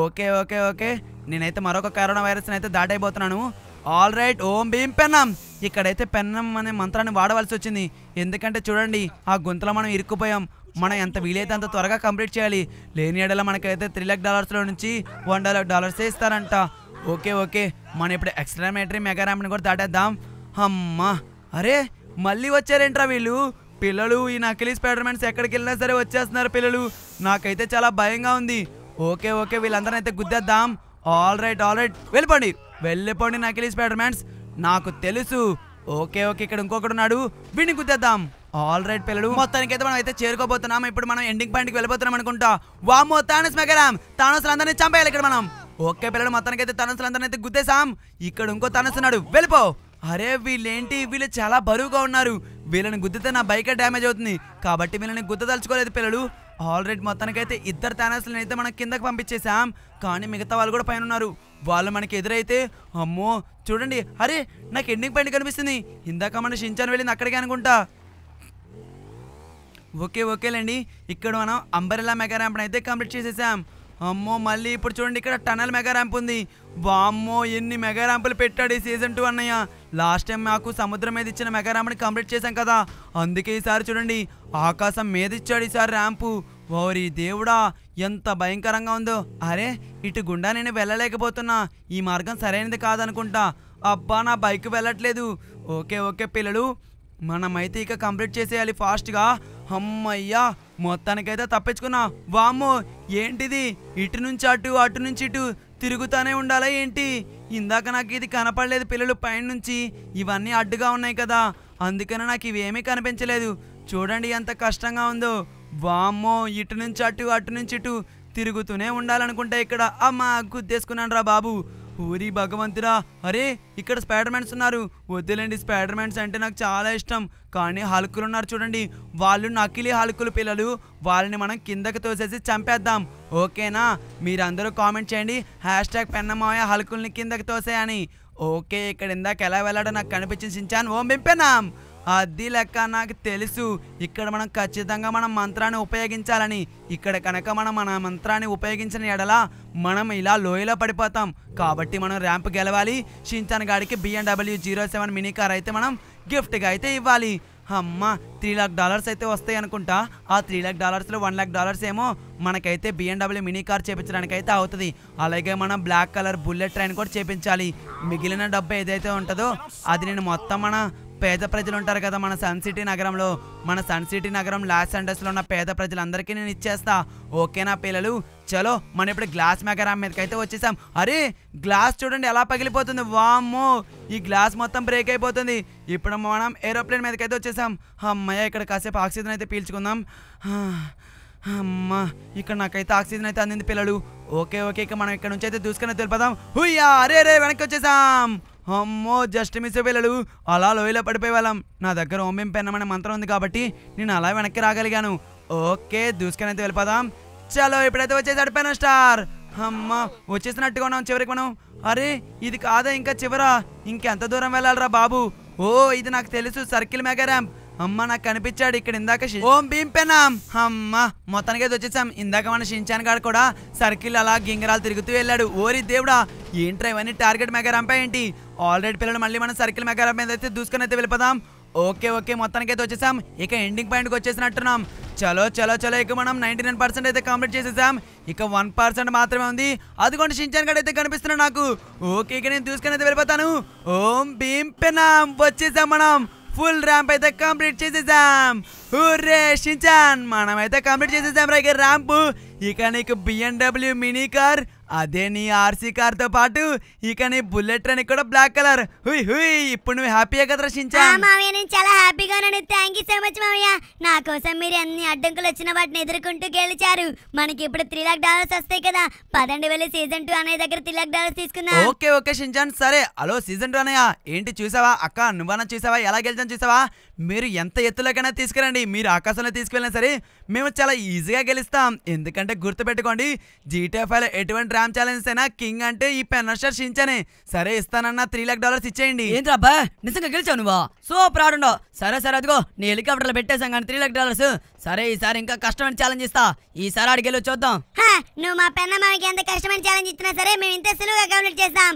ఓకే ఓకే ఓకే నేనైతే మరొక కరోనా వైరస్ని అయితే దాటైపోతున్నాను ఆల్ రైట్ ఓం భీం పెన్నం ఇక్కడైతే పెన్నం అనే మంత్రాన్ని వాడవలసి వచ్చింది ఎందుకంటే చూడండి ఆ గుంతలో మనం ఇరుక్కుపోయాం మనం ఎంత వీలైతే అంత త్వరగా కంప్లీట్ చేయాలి లేని ఏడల మనకైతే త్రీ లాక్ డాలర్స్లో నుంచి వన్ డాలర్ డాలర్సే ఇస్తారంట ఓకే ఓకే మనం ఇప్పుడు ఎక్స్ట్రామేటరీ మెగా ర్యాంప్ని కూడా దాటేద్దాం అమ్మా అరే మళ్ళీ వచ్చారేంట్రా వీళ్ళు పిల్లలు ఈ నకిలీ స్పైడర్ మ్యాన్స్ ఎక్కడికి వెళ్ళినా సరే వచ్చేస్తున్నారు పిల్లలు నాకైతే చాలా భయంగా ఉంది ఓకే ఓకే వీళ్ళందరినీ అయితే గుద్దేద్దాం ఆల్ రైట్ ఆల్ రైట్ వెళ్ళిపోండి వెళ్ళిపోండి నకిలీ స్పైడర్ మ్యాన్స్ నాకు తెలుసు ఓకే ఓకే ఇక్కడ ఇంకొకడు ఉన్నాడు విని గుద్దేద్దాం ఆల్ రైట్ పిల్లలు మొత్తానికి అయితే మనం అయితే చేరుకోబోతున్నాం ఇప్పుడు మనం ఎండింగ్ పాయింట్కి వెళ్ళిపోతున్నాం అనుకుంటా వామో తానస్ మెగరాం అందరినీ చంపేయాలి ఇక్కడ మనం ఓకే పిల్లలు మొత్తానికి అయితే అందరినీ అయితే గుద్దేశాం ఇక్కడ ఇంకో తనస్ ఉన్నాడు వెళ్ళిపో అరే వీళ్ళేంటి వీళ్ళు చాలా బరువుగా ఉన్నారు వీళ్ళని గుద్దితే నా బైక్ డ్యామేజ్ అవుతుంది కాబట్టి వీళ్ళని గుద్దదలుచుకోలేదు పిల్లలు ఆల్రెడీ మొత్తానికైతే ఇద్దరు తానాసులను అయితే మనం కిందకి పంపించేసాం కానీ మిగతా వాళ్ళు కూడా పైన ఉన్నారు వాళ్ళు మనకి ఎదురైతే అమ్మో చూడండి అరే నాకు ఎండింగ్ పాయింట్ కనిపిస్తుంది ఇందాక మన షించాన్ వెళ్ళింది అక్కడికి అనుకుంటా ఓకే ఓకేలేండి ఇక్కడ మనం అంబరిలా మెగా ర్యాంప్ని అయితే కంప్లీట్ చేసేసాం అమ్మో మళ్ళీ ఇప్పుడు చూడండి ఇక్కడ టనల్ మెగా ర్యాంప్ ఉంది వామ్మో ఎన్ని మెగా ర్యాంపులు పెట్టాడు ఈ సీజన్ టూ అన్నయ్య లాస్ట్ టైం మాకు సముద్రం మీద ఇచ్చిన మెగా ర్యాంప్ని కంప్లీట్ చేశాం కదా అందుకే ఈసారి చూడండి ఆకాశం మీద ఇచ్చాడు ఈసారి ర్యాంపు ఓరి దేవుడా ఎంత భయంకరంగా ఉందో అరే ఇటు గుండా నేను వెళ్ళలేకపోతున్నా ఈ మార్గం సరైనది కాదనుకుంటా అబ్బా నా బైక్ వెళ్ళట్లేదు ఓకే ఓకే పిల్లలు మనమైతే ఇక కంప్లీట్ చేసేయాలి ఫాస్ట్గా అమ్మయ్యా మొత్తానికైతే తప్పించుకున్నా వామ్మో ఏంటిది ఇటు నుంచి అటు అటు నుంచి ఇటు తిరుగుతానే ఉండాలా ఏంటి ఇందాక నాకు ఇది కనపడలేదు పిల్లలు పైన నుంచి ఇవన్నీ అడ్డుగా ఉన్నాయి కదా అందుకనే నాకు ఇవేమీ కనిపించలేదు చూడండి ఎంత కష్టంగా ఉందో వామ్మో ఇటు నుంచి అటు అటు నుంచి ఇటు తిరుగుతూనే ఉండాలనుకుంటే ఇక్కడ అమ్మ గుద్దేసుకున్నాను రా బాబు ఊరి భగవంతురా అరే ఇక్కడ స్పైడర్ మ్యాన్స్ ఉన్నారు వద్దులేండి స్పైడర్ మ్యాన్స్ అంటే నాకు చాలా ఇష్టం కానీ హల్కులు ఉన్నారు చూడండి వాళ్ళు నకిలీ హల్కులు పిల్లలు వాళ్ళని మనం కిందకి తోసేసి చంపేద్దాం ఓకేనా మీరందరూ కామెంట్ చేయండి హ్యాష్ ట్యాగ్ పెన్నమాయ హల్కుల్ని కిందకి తోసేయని ఓకే ఇక్కడ ఇందాక ఎలా వెళ్ళాడో నాకు కనిపించింది సించాను ఓం పింపెనాం అది లెక్క నాకు తెలుసు ఇక్కడ మనం ఖచ్చితంగా మనం మంత్రాన్ని ఉపయోగించాలని ఇక్కడ కనుక మనం మన మంత్రాన్ని ఉపయోగించిన ఎడల మనం ఇలా లోయలో పడిపోతాం కాబట్టి మనం ర్యాంప్ గెలవాలి షించాన్ గాడికి BMW zero seven mini car అయితే మనం గిఫ్ట్గా అయితే ఇవ్వాలి అమ్మ త్రీ లాక్ డాలర్స్ అయితే వస్తాయి అనుకుంటా ఆ త్రీ లాక్ డాలర్స్లో వన్ లాక్ డాలర్స్ ఏమో మనకైతే బిఎండబ్ల్యూ మినీ కార్ చేయించడానికి అయితే అవుతుంది అలాగే మనం బ్లాక్ కలర్ బుల్లెట్ ట్రైన్ కూడా చేయించాలి మిగిలిన డబ్బు ఏదైతే ఉంటుందో అది నేను మొత్తం మన పేద ప్రజలు ఉంటారు కదా మన సన్ సిటీ నగరంలో మన సన్ సిటీ నగరం లాస్ సెంటర్స్లో ఉన్న పేద ప్రజలందరికీ నేను ఇచ్చేస్తా ఓకేనా పిల్లలు చలో మనం ఇప్పుడు గ్లాస్ మెగారామ్ మీదకి అయితే వచ్చేసాం అరే గ్లాస్ చూడండి ఎలా పగిలిపోతుంది వామ్మో ఈ గ్లాస్ మొత్తం బ్రేక్ అయిపోతుంది ఇప్పుడు మనం ఏరోప్లేన్ మీదకి అయితే వచ్చేసాం అమ్మయ్య ఇక్కడ కాసేపు ఆక్సిజన్ అయితే పీల్చుకుందాం అమ్మ ఇక్కడ నాకైతే ఆక్సిజన్ అయితే అందింది పిల్లలు ఓకే ఓకే ఇక మనం ఇక్కడ నుంచి అయితే దూసుకొని తెలిపదాం హుయ్యా అరే రే వెనక్కి వచ్చేసాం అమ్మో జస్ట్ మిస్ అయిపోయాడు అలా లోయలో పడిపోయేవాళ్ళం నా దగ్గర ఓమేం పెన్నమనే మంత్రం ఉంది కాబట్టి నేను అలా వెనక్కి రాగలిగాను ఓకే దూసుకొని అయితే వెళ్ళిపోదాం చలో ఇప్పుడైతే వచ్చేసి పెన్ స్టార్ అమ్మా వచ్చేసినట్టుగా ఉన్నాం చివరికి మనం అరే ఇది కాదా ఇంకా చివరా ఇంకెంత దూరం వెళ్ళాలరా బాబు ఓ ఇది నాకు తెలుసు సర్కిల్ మెగా ర్యాంప్ అమ్మ నాకు కనిపించాడు ఇక్కడ ఇందాక ఓం భీం పెనామ్ అమ్మ మొత్తానికి అయితే వచ్చేసాం ఇందాక మన షించాన్ గాడు కూడా సర్కిల్ అలా గింగరాలు తిరుగుతూ వెళ్ళాడు ఓరి దేవుడా ఏంట్రా ఇవన్నీ టార్గెట్ మెగారంపా ఏంటి ఆల్రెడీ పిల్లలు మళ్ళీ మనం సర్కిల్ మెగారంపై అయితే దూసుకొని అయితే వెళ్ళిపోదాం ఓకే ఓకే మొత్తానికి అయితే వచ్చేసాం ఇక ఎండింగ్ పాయింట్కి వచ్చేసినట్టున్నాం చలో చలో చలో ఇక మనం నైంటీ నైన్ పర్సెంట్ అయితే కంప్లీట్ చేసేసాం ఇక వన్ పర్సెంట్ మాత్రమే ఉంది అదిగోండి షించాన్ గడ్ అయితే కనిపిస్తున్నాడు నాకు ఓకే ఇక నేను తీసుకుని అయితే వెళ్ళిపోతాను ఓం భీమ్ పెనామ్ వచ్చేసాం మనం ఫుల్ ర్యాంప్ అయితే కంప్లీట్ చేసేసాం హుర్రే షించాన్ మనమైతే కంప్లీట్ చేసేసాం రైగర్ ర్యాంపు ఇక నీకు బిఎండబ్ల్యూ మినీ కార్ అదే నీ ఆర్సీ కార్తో పాటు ఇక నీ బుల్లెట్ ట్రైన్ కూడా బ్లాక్ కలర్ హుయ్ హుయ్ ఇప్పుడు నువ్వు హ్యాపీగా కదా రచించా మామయ్య నేను చాలా హ్యాపీగా ఉన్నాను థ్యాంక్ యూ సో మచ్ మామయ్య నా కోసం మీరు అన్ని అడ్డంకులు వచ్చిన వాటిని ఎదుర్కొంటూ గెలిచారు మనకి ఇప్పుడు త్రీ లాక్ డాలర్స్ వస్తాయి కదా పదండి వెళ్ళి సీజన్ టూ అనే దగ్గర త్రీ లాక్ డాలర్స్ తీసుకుందాం ఓకే ఓకే షించాన్ సరే హలో సీజన్ టూ అనయ్య ఏంటి చూసావా అక్క నువ్వన్నా చూసావా ఎలా గెలిచాను చూసావా మీరు ఎంత ఎత్తులోకైనా తీసుకురండి మీరు ఆకాశంలో తీసుకెళ్ళినా సరే మేము చాలా ఈజీగా గెలుస్తాం ఎందుకంటే గుర్తుపెట్టుకోండి జీటీఎఫ్ఐలో ఎటువంటి గ్రామ్ ఛాలెంజ్ అయినా కింగ్ అంటే ఈ పెన్నర్షర్ షించనే సరే ఇస్తానన్న త్రీ లాక్ డాలర్స్ ఇచ్చేయండి ఏంటి అబ్బా నిజంగా గెలిచావు నువ్వు సూపర్ ఆడుండో సరే సరే అదిగో నీ హెలికాప్టర్లో పెట్టేశాం కానీ త్రీ లాక్ డాలర్స్ సరే ఈసారి ఇంకా కష్టమైన ఛాలెంజ్ ఇస్తా ఈసారి ఆడికి వెళ్ళి చూద్దాం నువ్వు మా పెన్న మనకి ఎంత కష్టమైన ఛాలెంజ్ ఇచ్చినా సరే మేము ఇంత సులువుగా కంప్లీట్ చేస్తాం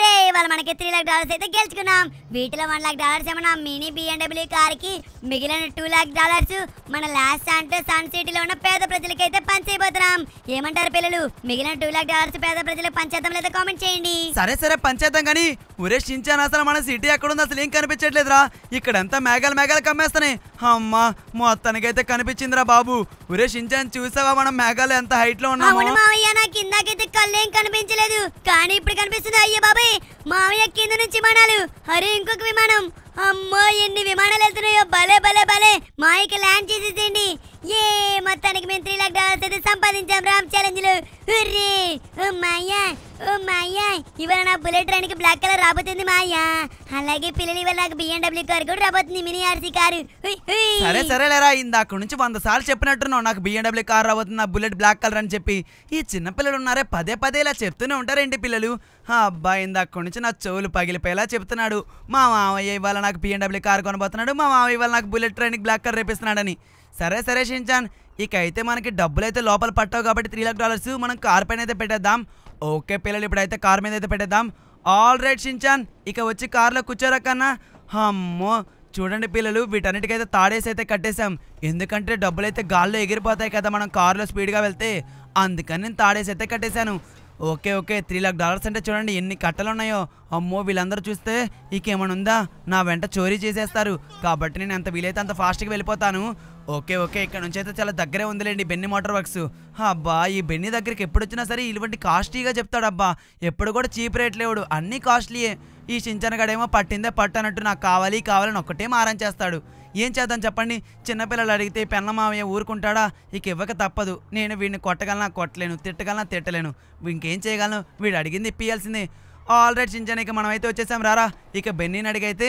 రే ఇవాళ మనకి త్రీ లాక్ డాలర్స్ అయితే గెలుచుకున్నాం వీటిలో వన్ లాక్ డాలర్స్ ఏమన్నా మినీ బిఎండబ్ల్యూ కార్ కి మిగిలిన టూ లాక్ డాలర్స్ మన లాస్ట్ అంటే సన్ సిటీలో ఉన్న పేద ప్రజలకైతే పంచైపోతున్నాం ఏమంటారు పిల్లలు మిగిలిన టూ లాక్ డాలర్స్ స్కాలర్స్ పేద ప్రజలకు పంచాయతం లేదా కామెంట్ చేయండి సరే సరే పంచాయతం కానీ ఒరే షించాన్ అసలు మన సిటీ ఉంది అసలు ఏం కనిపించట్లేదురా ఇక్కడంతా మేఘాలు మేఘాలు కమ్మేస్తున్నాయి అమ్మా మొత్తానికైతే కనిపించిందిరా బాబు ఊరే షించాన్ చూసావా మనం మేఘాలు ఎంత హైట్ లో ఉన్నాము మావయ్య నాకు కిందకైతే కళ్ళేం కనిపించలేదు కానీ ఇప్పుడు కనిపిస్తుంది అయ్యో బాబాయ్ మావయ్య కింద నుంచి విమానాలు అరే ఇంకొక విమానం అమ్మో ఎన్ని విమానాలు వెళ్తున్నాయో భలే భలే భలే మాయకి ల్యాండ్ చేసేసేయండి ఏ మొత్తానికి మేము త్రీ లాక్ డాలర్స్ అయితే సంపాదించాం రామ్ ఛాలెంజ్ లో హుర్రే ఓ మాయా ఓ మాయా ఇవాళ నా బుల్లెట్ రైన్ కి బ్లాక్ కలర్ రాబోతుంది మాయా అలాగే పిల్లలు ఇవాళ నాకు బిఎండబ్ల్యూ కార్ కూడా రాబోతుంది మినీ ఆర్సీ కారు సరే సరే లేరా ఇందాక నుంచి వంద సార్లు చెప్పినట్టున్నావు నాకు బిఎండబ్ల్యూ కార్ రాబోతుంది నా బుల్లెట్ బ్లాక్ కలర్ అని చెప్పి ఈ చిన్న పిల్లలు ఉన్నారే పదే పదే ఇలా చెప్తూనే ఉంటారేంటి పిల్లలు అబ్బా ఇందాక నుంచి నా చెవులు పగిలిపోయేలా చెప్తున్నాడు మా మామయ్య ఇవాళ నాకు బిఎండబ్ల్యూ కార్ కొనబోతున్నాడు మా మామయ్య ఇవాళ నాకు బుల్లెట్ ట్రైన్కి బ్లాక్ కలర్ రేపిస్తున్నాడని సరే సరే షించాన్ ఇక అయితే మనకి డబ్బులు అయితే లోపల పట్టావు కాబట్టి త్రీ లాక్ డాలర్స్ మనం కార్ పైన అయితే పెట్టేద్దాం ఓకే పిల్లలు ఇప్పుడైతే కార్ మీద అయితే పెట్టేద్దాం ఆల్ రైట్ షించాన్ ఇక వచ్చి కార్లో కూర్చోరా కన్నా అమ్మో చూడండి పిల్లలు వీటన్నిటికైతే తాడేసి అయితే కట్టేశాం ఎందుకంటే డబ్బులు అయితే గాల్లో ఎగిరిపోతాయి కదా మనం కారులో స్పీడ్గా వెళ్తే అందుకని నేను తాడేసి అయితే కట్టేశాను okay okay three lakh dollars అంటే చూడండి ఎన్ని కట్టలు ఉన్నాయో అమ్మో వీళ్ళందరూ చూస్తే ఇకేమైనా ఉందా నా వెంట చోరీ చేసేస్తారు కాబట్టి నేను ఎంత వీలైతే అంత ఫాస్ట్గా వెళ్ళిపోతాను ఓకే ఓకే ఇక్కడ నుంచి అయితే చాలా దగ్గరే ఉందిలేండి బెన్ని మోటార్ వర్క్స్ అబ్బా ఈ బెన్ని దగ్గరికి ఎప్పుడు వచ్చినా సరే ఇటువంటి కాస్ట్లీగా చెప్తాడు అబ్బా ఎప్పుడు కూడా చీప్ రేట్ లేవుడు అన్నీ కాస్ట్లీయే ఈ చించనగడేమో పట్టిందే పట్టనట్టు నాకు కావాలి కావాలని ఒక్కటే మారం చేస్తాడు ఏం చేద్దాం చెప్పండి చిన్నపిల్లలు అడిగితే పెన్నమామయ్య ఊరుకుంటాడా ఇక ఇవ్వక తప్పదు నేను వీడిని కొట్టగలనా కొట్టలేను తిట్టగలనా తిట్టలేను ఇంకేం చేయగలను వీడు అడిగింది ఇప్పియాల్సిందే ఆల్రెడీ చించనకి మనమైతే వచ్చేసాం రారా ఇక బెన్నీని అడిగైతే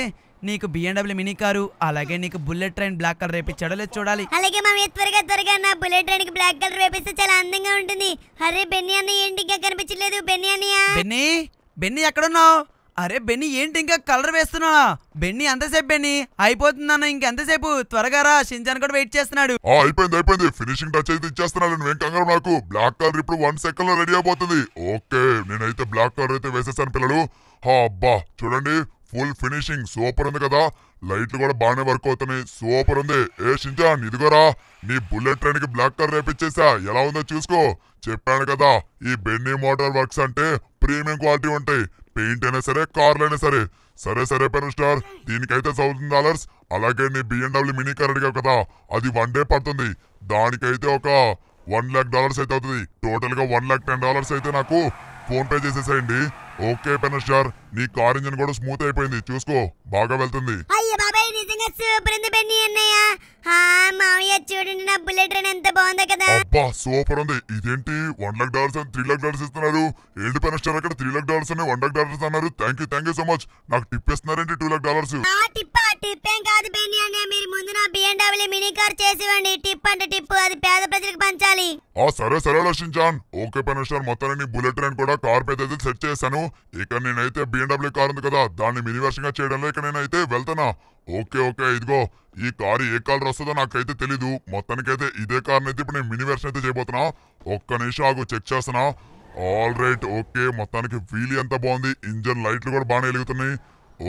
నీకు బిఎండబ్ల్యూ మినీ కారు అలాగే నీకు బుల్లెట్ ట్రైన్ బ్లాక్ కలర్ రేపించాడో లేదు చూడాలి అలాగే మామయ్య త్వరగా త్వరగా నా బుల్లెట్ ట్రైన్ కి బ్లాక్ కలర్ వేపిస్తే చాలా అందంగా ఉంటుంది అరే బెన్నీ అన్న ఏంటి ఇంకా కనిపించలేదు బెన్నీ అన్నయ్య బెన్నీ బెన్నీ ఎక్కడున్నావు అరే బెన్నీ ఏంటి ఇంకా కలర్ వేస్తున్నావా బెన్నీ ఎంతసేపు బెన్నీ అయిపోతుంది అన్న ఇంకెంతసేపు త్వరగా రా షింజాన్ కూడా వెయిట్ చేస్తున్నాడు అయిపోయింది అయిపోయింది ఫినిషింగ్ టచ్ అయితే ఇచ్చేస్తున్నాడు నువ్వేం కంగారు నాకు బ్లాక్ కలర్ ఇప్పుడు వన్ సెకండ్ లో రెడీ అయిపోతుంది ఓకే నేనైతే బ్లాక్ కలర్ అయితే వేసేసాను పిల్లలు హా అబ్బా చూడండి ఫుల్ ఫినిషింగ్ సూపర్ ఉంది కదా లైట్లు కూడా బాగానే వర్క్ అవుతున్నాయి సూపర్ ఉంది ఏ షింజాన్ ఇదిగోరా నీ బుల్లెట్ ట్రైన్ కి బ్లాక్ కలర్ రేపిచ్చేసా ఎలా ఉందో చూసుకో చెప్పాను కదా ఈ బెన్నీ మోటార్ వర్క్స్ అంటే ప్రీమియం క్వాలిటీ ఉంటాయి పెయింట్ అయినా సరే కార్లు అయినా సరే సరే సరే పెను స్టార్ దీనికైతే థౌసండ్ డాలర్స్ అలాగే నీ బిఎండబ్ల్యూ మినీ కార్ అడిగావు కదా అది వన్ డే పడుతుంది దానికైతే ఒక వన్ ల్యాక్ డాలర్స్ అయితే అవుతుంది టోటల్గా వన్ ల్యాక్ టెన్ డాలర్స్ అయితే నాకు ఫోన్పే చేసేసేయండి ఓకే పెనస్టార్ నీ కార్ ఇంజన్ కూడా స్మూత్ అయిపోయింది చూసుకో బాగా వెళ్తుంది అయ్యో బాబాయ్ నిజంగా సూపర్ ఉంది బెన్నీ అన్నయ్య మామయ్య చూడండి నా బుల్లెట్ ట్రైన్ ఎంత బాగుందో కదా అబ్బా సూపర్ ఉంది ఇదేంటి వన్ లక్ డాలర్స్ అని త్రీ లక్ డాలర్స్ ఇస్తున్నారు ఏంటి పెనస్టార్ అక్కడ త్రీ లక్ డాలర్స్ అని వన్ లక్ డాలర్స్ అన్నారు thank you thank you so much నాకు టిప్ ఇస్తున్నారేంటి టూ లక్ డాలర్స్ టిప్ టిప్పేం కాదు బెన్ని అన్నయ్య మీరు ముందు నా బిఎండబ్ల్యూ మినీ కార్ చేసి చేసివ్వండి టిప్ అంటే టిప్ అది పేద ప్రజలకు పంచాలి ఆ సరే సరే లక్ష్మణ్ జాన్ ఓకే పనిస్టర్ మొత్తాన్ని నీ బుల్లెట్ ట్రైన్ కూడా కార్ మీద అయితే సెట్ చేశాను ఇక నేనైతే బిఎండబ్ల్యూ కార్ ఉంది కదా దాన్ని మినీ వర్షంగా చేయడంలో ఇక్కడ నేనైతే వెళ్తానా ఓకే ఓకే ఇదిగో ఈ కారు ఏ కలర్ వస్తుందో నాకైతే తెలీదు మొత్తానికైతే ఇదే కార్ అయితే ఇప్పుడు నేను మినీ వెర్షన్ అయితే చేయబోతున్నా ఒక్క నిమిషం ఆగు చెక్ చేస్తున్నా ఆల్ రైట్ ఓకే మొత్తానికి వీల్ ఎంత బాగుంది ఇంజన్ లైట్లు కూడా బాగానే వెలుగుతున్నాయి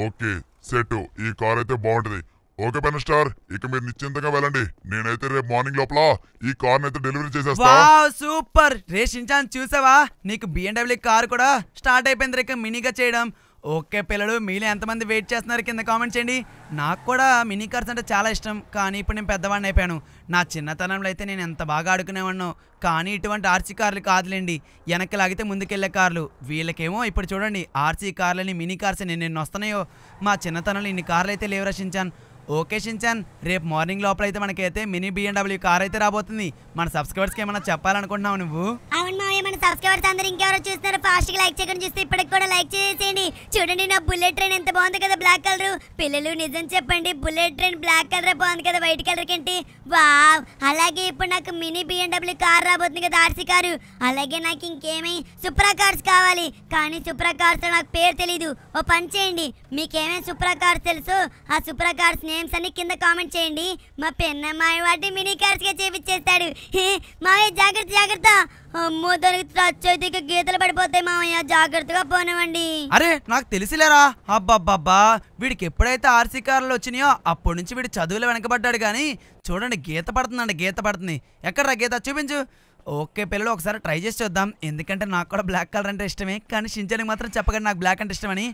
ఓకే సెట్ ఈ కార్ అయితే బాగుంటుంది ఓకే పెన్ స్టార్ ఇక మీరు నిశ్చింతగా వెళ్ళండి నేనైతే రేపు మార్నింగ్ లోపల ఈ కార్ అయితే డెలివరీ చేసేస్తా సూపర్ రేషించాన్ చూసావా నీకు బిఎండబ్ల్యూ కార్ కూడా స్టార్ట్ అయిపోయింది రేక మినీగా చేయడం ఓకే పిల్లలు మీలో ఎంతమంది వెయిట్ చేస్తున్నారు కింద కామెంట్ చేయండి నాకు కూడా మినీ కార్స్ అంటే చాలా ఇష్టం కానీ ఇప్పుడు నేను పెద్దవాడిని అయిపోయాను నా చిన్నతనంలో అయితే నేను ఎంత బాగా ఆడుకునేవాడినో కానీ ఇటువంటి ఆర్సీ కార్లు కాదులేండి వెనక్కి లాగితే ముందుకెళ్ళే కార్లు వీళ్ళకేమో ఇప్పుడు చూడండి ఆర్సీ కార్లని మినీ కార్స్ నేను ఎన్ని వస్తున్నాయో మా చిన్నతనంలో ఇన్ని కార్లు అయితే లేవు రచించాను ఓకే షిన్చాన్ రేపు మార్నింగ్ లోపల అయితే మనకైతే మినీ బిఎండబ్ల్యూ కార్ అయితే రాబోతుంది మన సబ్స్క్రైబర్స్ కి ఏమైనా చెప్పాలనుకుంటున్నావు నువ్వు అవును మా మన సబ్స్క్రైబర్స్ అందరూ ఇంకెవరో చూస్తారు ఫాస్ట్ గా లైక్ చేయకుండా చూస్తే ఇప్పటికి కూడా లైక్ చేసేయండి చూడండి నా బుల్లెట్ ట్రైన్ ఎంత బాగుంది కదా బ్లాక్ కలర్ పిల్లలు నిజం చెప్పండి బుల్లెట్ ట్రైన్ బ్లాక్ కలర్ బాగుంది కదా వైట్ కలర్ కంటే వావ్ అలాగే ఇప్పుడు నాకు మినీ బిఎండబ్ల్యూ కార్ రాబోతుంది కదా ఆర్సీ కారు అలాగే నాకు ఇంకేమై సూపర్ కార్స్ కావాలి కానీ సుప్రా కార్స్ నాకు పేరు తెలియదు ఓ పని చేయండి మీకేమే సూపర్ కార్స్ తెలుసు ఆ సూపర్ కార్స్ నేను నేమ్స్ అన్ని కింద కామెంట్ చేయండి మా పెన్న మాయ వాటి మినీ కార్స్గా చేపించేస్తాడు మావయ్య జాగ్రత్త జాగ్రత్త అమ్మో దానికి టచ్ అయితే ఇక గీతలు పడిపోతాయి మామయ్య జాగ్రత్తగా పోనివ్వండి అరే నాకు తెలిసిలేరా అబ్బబ్బబ్బా వీడికి ఎప్పుడైతే ఆర్సీ కార్లు వచ్చినాయో అప్పటి నుంచి వీడు చదువులు వెనకబడ్డాడు కానీ చూడండి గీత పడుతుందండి గీత పడుతుంది ఎక్కడరా గీత చూపించు ఓకే పిల్లలు ఒకసారి ట్రై చేసి చూద్దాం ఎందుకంటే నాకు కూడా బ్లాక్ కలర్ అంటే ఇష్టమే కానీ షించానికి మాత్రం చెప్పకండి నాకు బ్లాక్ అంటే ఇష్టమని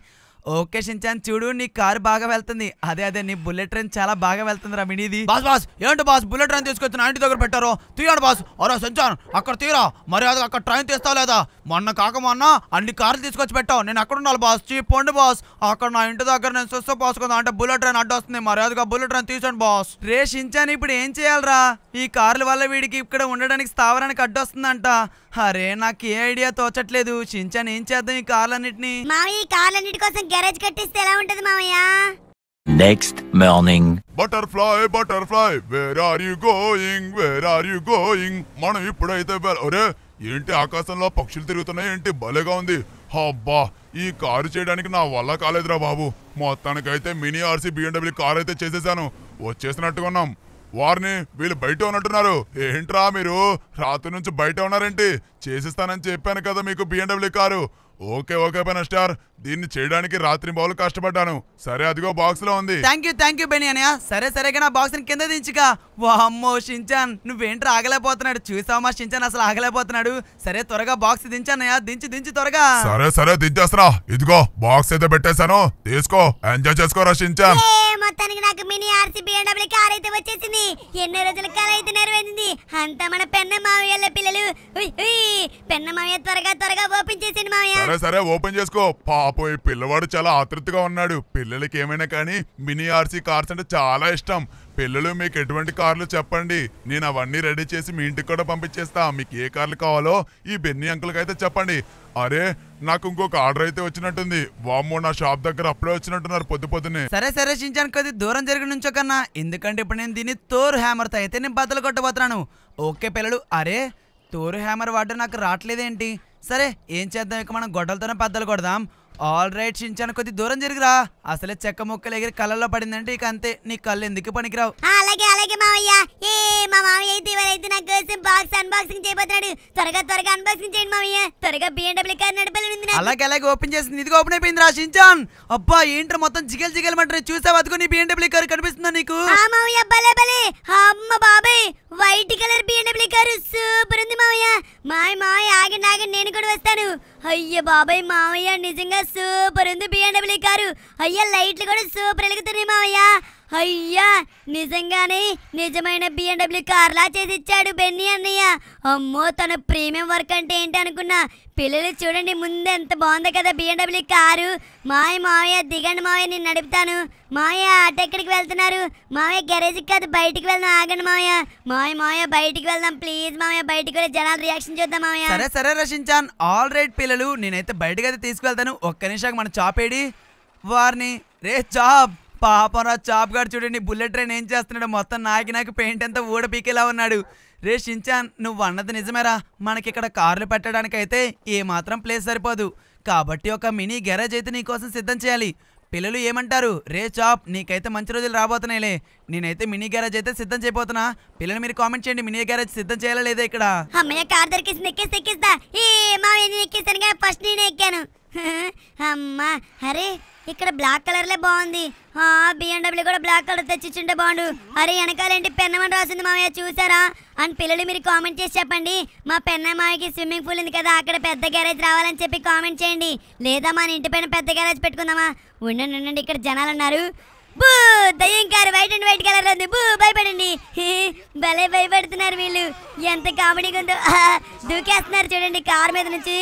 ఓకే షించాన్ చూడు నీ కారు బాగా వెళ్తుంది అదే అదే నీ బుల్లెట్ ట్రైన్ చాలా బాగా వెళ్తుంది రా మినీది బాస్ బాస్ ఏంటి బాస్ బుల్లెట్ ట్రైన్ తీసుకొచ్చిన ఆంటీ దగ్గర పెట్టారు తీయండి బాస్ అరే సెంచాన్ అక్కడ తీరా మరి అది అక్కడ ట్రైన్ తీస్తావు లేదా మొన్న కాక మొన్న అన్ని కార్లు తీసుకొచ్చి పెట్టావు నేను అక్కడ ఉండాలి బాస్ చీపోండి బాస్ అక్కడ నా ఇంటి దగ్గర నేను సుస్సు పోసుకుందా అంటే బుల్లెట్ ట్రైన్ అడ్డొస్తుంది మరి అదిగా బుల్లెట్ ట్రైన్ తీసండి బాస్ రే షించాన్ ఇప్పుడు ఏం చేయాలరా ఈ కార్ల వల్ల వీడికి ఇక్కడ ఉండడానికి స్థావరానికి అడ్డొస్తుందంట అరే నాకు ఏ ఐడియా తోచట్లేదు చించన్ ఏం చేద్దాం ఈ కాలన్నిటిని మామయ్య ఈ కార్లన్నిటి కోసం గ్యారేజ్ కట్టిస్తే ఎలా ఉంటది మామయ్య next morning butterfly butterfly where are you going where are you going మనం ఇప్పుడైతే ఒరే ఏంటి ఆకాశంలో పక్షులు తిరుగుతున్నాయి ఏంటి భలేగా ఉంది అబ్బా ఈ కారు చేయడానికి నా వల్ల కాలేదురా బాబు మొత్తానికైతే మినీ ఆర్సీ బిఎండబ్ల్యూ కార్ అయితే చేసేసాను వచ్చేసినట్టుకున్నాం వారిని వీళ్ళు బయట ఉన్నట్టున్నారు ఏంట్రా మీరు రాత్రి నుంచి బయట ఉన్నారేంటి చేసిస్తానని చెప్పాను కదా మీకు బిఎండబ్ల్యూ కారు ఓకే ఓకే బెన స్టార్ దీన్ని చేయడానికి రాత్రి బౌలు కష్టపడ్డాను సరే అదిగో బాక్స్ లో ఉంది thank you thank you Benny అనయా సరే సరేగా నా బాక్స్ కింద దించుగా వామ్మో షించాన్ నువ్వేంట్రా ఆగలేకపోతున్నాడు చూసావమ్మా షించాన్ అసలు ఆగలేకపోతున్నాడు సరే త్వరగా బాక్స్ దించానయ్యా దించి దించి త్వరగా సరే సరే దించేస్తున్నా ఇదిగో బాక్స్ అయితే పెట్టేశాను తీసుకో ఎంజాయ్ చేసుకోరా షించాన్ మొత్తానికి నాకు మినీ ఆర్సీ బిఎండబ్ల్యూ కార్ అయితే వచ్చేసింది ఎన్నో రోజుల కార్ అయితే నెరవేరింది అంత మన పెన్న మామయ్యల పిల్లలు పెన్న మామయ్య త్వరగా త్వరగా ఓపెన్ చేసింది మామయ్య సరే సరే ఓపెన్ చేసుకో పాపం ఈ పిల్లవాడు చాలా ఆతృతగా ఉన్నాడు పిల్లలకి ఏమైనా కానీ మినీ ఆర్సీ కార్స్ అంటే చాలా ఇష్టం పిల్లలు మీకు ఎటువంటి కార్లు చెప్పండి నేను అవన్నీ రెడీ చేసి మీ ఇంటికి కూడా పంపించేస్తా మీకు ఏ కార్లు కావాలో ఈ బెన్నీ అంకుల్కి అయితే చెప్పండి అరే నాకు ఇంకొక ఆర్డర్ అయితే వచ్చినట్టుంది వామ్మో నా షాప్ దగ్గర అప్పుడే వచ్చినట్టున్నారు పొద్దు పొద్దునే సరే సరే షించాను కొద్ది దూరం జరిగిన నుంచో కన్నా ఎందుకంటే ఇప్పుడు నేను దీన్ని తోరు హ్యామర్తో అయితే నేను బద్దలు కొట్టబోతున్నాను ఓకే పిల్లలు అరే తోరు హ్యామర్ వాడు నాకు రావట్లేదేంటి సరే ఏం చేద్దాం ఇక మనం గొడ్డలతోనే బద్దలు కొడదాం ఆల్ రైట్ షించాను కొద్ది దూరం జరిగిరా అసలే చెక్క ముక్కలు ఎగిరి కళ్ళలో పడిందంటే ఇక అంతే నీ కళ్ళు ఎందుకు పనికిరావు అలాగే అలాగే మావయ్య ఏ మా మావయ్య అయితే ఇవాళైతే నా కోసం బాక్స్ అన్బాక్సింగ్ చేయబోతున్నాడు త్వరగా త్వరగా అన్బాక్సింగ్ చేయండి మావయ్య త్వరగా బిఎండబ్ల్యూ కార్ నడపాలని అలాగే అలాగే ఓపెన్ చేసింది ఇదిగో ఓపెన్ అయిపోయింది రా షించాన్ అబ్బా ఏంట్రా మొత్తం జిగల్ జిగల్ మంటారు చూసా అదిగో నీ బిఎండబ్ల్యూ కార్ కనిపిస్తుందా నీకు మావయ్య బలే బలే అమ్మ బాబాయ్ white colour BMW car super ఉంది మావయ్య మాయ మాయ ఆగండి ఆగండి నేను కూడా వస్తాను అయ్యో బాబాయ్ మామయ్య నిజంగా సూపర్ ఉంది బిఎండబ్ల్యూ కారు అయ్యా లైట్లు కూడా సూపర్ వెలుగుతున్నాయి మామయ్య అయ్యా నిజంగానే నిజమైన బిఎండబ్ల్యూ కార్లా చేసి ఇచ్చాడు బెన్నీ అన్నయ్య అమ్మో తన ప్రీమియం వర్క్ అంటే ఏంటి అనుకున్నా పిల్లలు చూడండి ముందు ఎంత బాగుంది కదా బిఎండబ్ల్యూ కారు మాయ మావయ్య దిగండి మావయ్య నేను నడుపుతాను మావయ్య అటెక్కడికి వెళ్తున్నారు మావయ్య గ్యారేజ్కి కాదు బయటికి వెళ్దాం ఆగండి మావయ్య మావయ్య మావయ్య బయటికి వెళ్దాం ప్లీజ్ మావయ్య బయటికి వెళ్ళి జనాల రియాక్షన్ చూద్దాం మావయ్య సరే సరే రషించాన్ ఆల్ రైట్ పిల్లలు నేనైతే బయటకైతే తీసుకువెళ్తాను ఒక్క నిమిషం మనం చాపేడి వారిని రే చాప్ పాపరా చాప్ గారు చూడండి బుల్లెట్ ట్రైన్ ఏం చేస్తున్నాడు మొత్తం నాకి నాకు పెయింట్ అంతా ఊడ పీకేలా ఉన్నాడు రే షించాన్ నువ్వు అన్నది నిజమేరా మనకి ఇక్కడ కార్లు పెట్టడానికైతే ఏమాత్రం ప్లేస్ సరిపోదు కాబట్టి ఒక మినీ గ్యారేజ్ అయితే నీకోసం సిద్ధం చేయాలి పిల్లలు ఏమంటారు రే చాప్ నీకైతే మంచి రోజులు రాబోతున్నాయిలే నేనైతే మినీ గ్యారేజ్ అయితే సిద్ధం చేయబోతున్నా పిల్లలు మీరు కామెంట్ చేయండి మినీ గ్యారేజ్ సిద్ధం చేయాలా లేదా ఇక్కడ ఎక్కేసి నేను ఫస్ట్ నేను ఎక్కాను అమ్మా అరే ఇక్కడ బ్లాక్ కలర్ లే బాగుంది ఆ బిఎండబ్ల్యూ కూడా బ్లాక్ కలర్ తెచ్చిచ్చుంటే బాగుండు అరే వెనకాలేంటి పెన్నమని రాసింది మామయ్య చూసారా అని పిల్లలు మీరు కామెంట్ చేసి చెప్పండి మా పెన్నమాయకి స్విమ్మింగ్ పూల్ ఉంది కదా అక్కడ పెద్ద గ్యారేజ్ రావాలని చెప్పి కామెంట్ చేయండి లేదా మన ఇంటి పైన పెద్ద గ్యారేజ్ పెట్టుకుందామా ఉండండి ఉండండి ఇక్కడ జనాలు ఉన్నారు బూ దయ్యం car white and white colour ఉంది బూ భయపడండి భలే భయపడుతున్నారు వీళ్ళు ఎంత కామెడీ ఉందో దూకేస్తున్నారు చూడండి కారు మీద నుంచి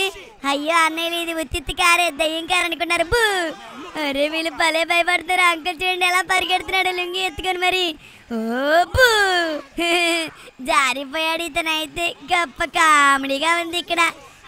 అయ్యో అన్నయ్య ఇది ఉత్తిత్తి కారే దయ్యం కారు అనుకున్నారు బూ అరే వీళ్ళు భలే భయపడుతున్నారు అంకుల్ చూడండి ఎలా పరిగెడుతున్నాడు లుంగి ఎత్తుకొని మరి ఓ బూ జారిపోయాడు ఇతనైతే గొప్ప కామెడీగా ఉంది ఇక్కడ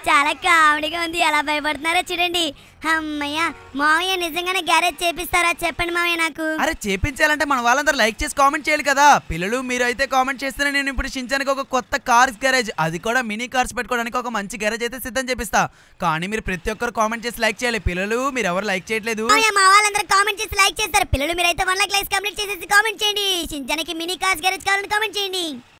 చాలా కామెడీగా ఉంది ఎలా భయపడుతున్నారో చూడండి అమ్మయ్య మావయ్య నిజంగానే గ్యారేజ్ చేపిస్తారా చెప్పండి మావయ్య నాకు అరే చేపించాలంటే మన వాళ్ళందరూ లైక్ చేసి కామెంట్ చేయాలి కదా పిల్లలు మీరు అయితే కామెంట్ చేస్తేనే నేను ఇప్పుడు షించానికి ఒక కొత్త కార్స్ గ్యారేజ్ అది కూడా మినీ కార్స్ పెట్టుకోవడానికి ఒక మంచి గ్యారేజ్ అయితే సిద్ధం చేపిస్తా కానీ మీరు ప్రతి ఒక్కరు కామెంట్ చేసి లైక్ చేయాలి పిల్లలు మీరు ఎవరు లైక్ చేయట్లేదు మా వాళ్ళందరూ కామెంట్ చేసి లైక్ చేస్తారు పిల్లలు మీరు అయితే వన్ లైక్ లైక్స్ కంప్లీట్ చేసేసి కామెంట్ చేయండి షించానికి మినీ కార్స్ గ్యారేజ్ కావాలని కామెంట్ చేయండి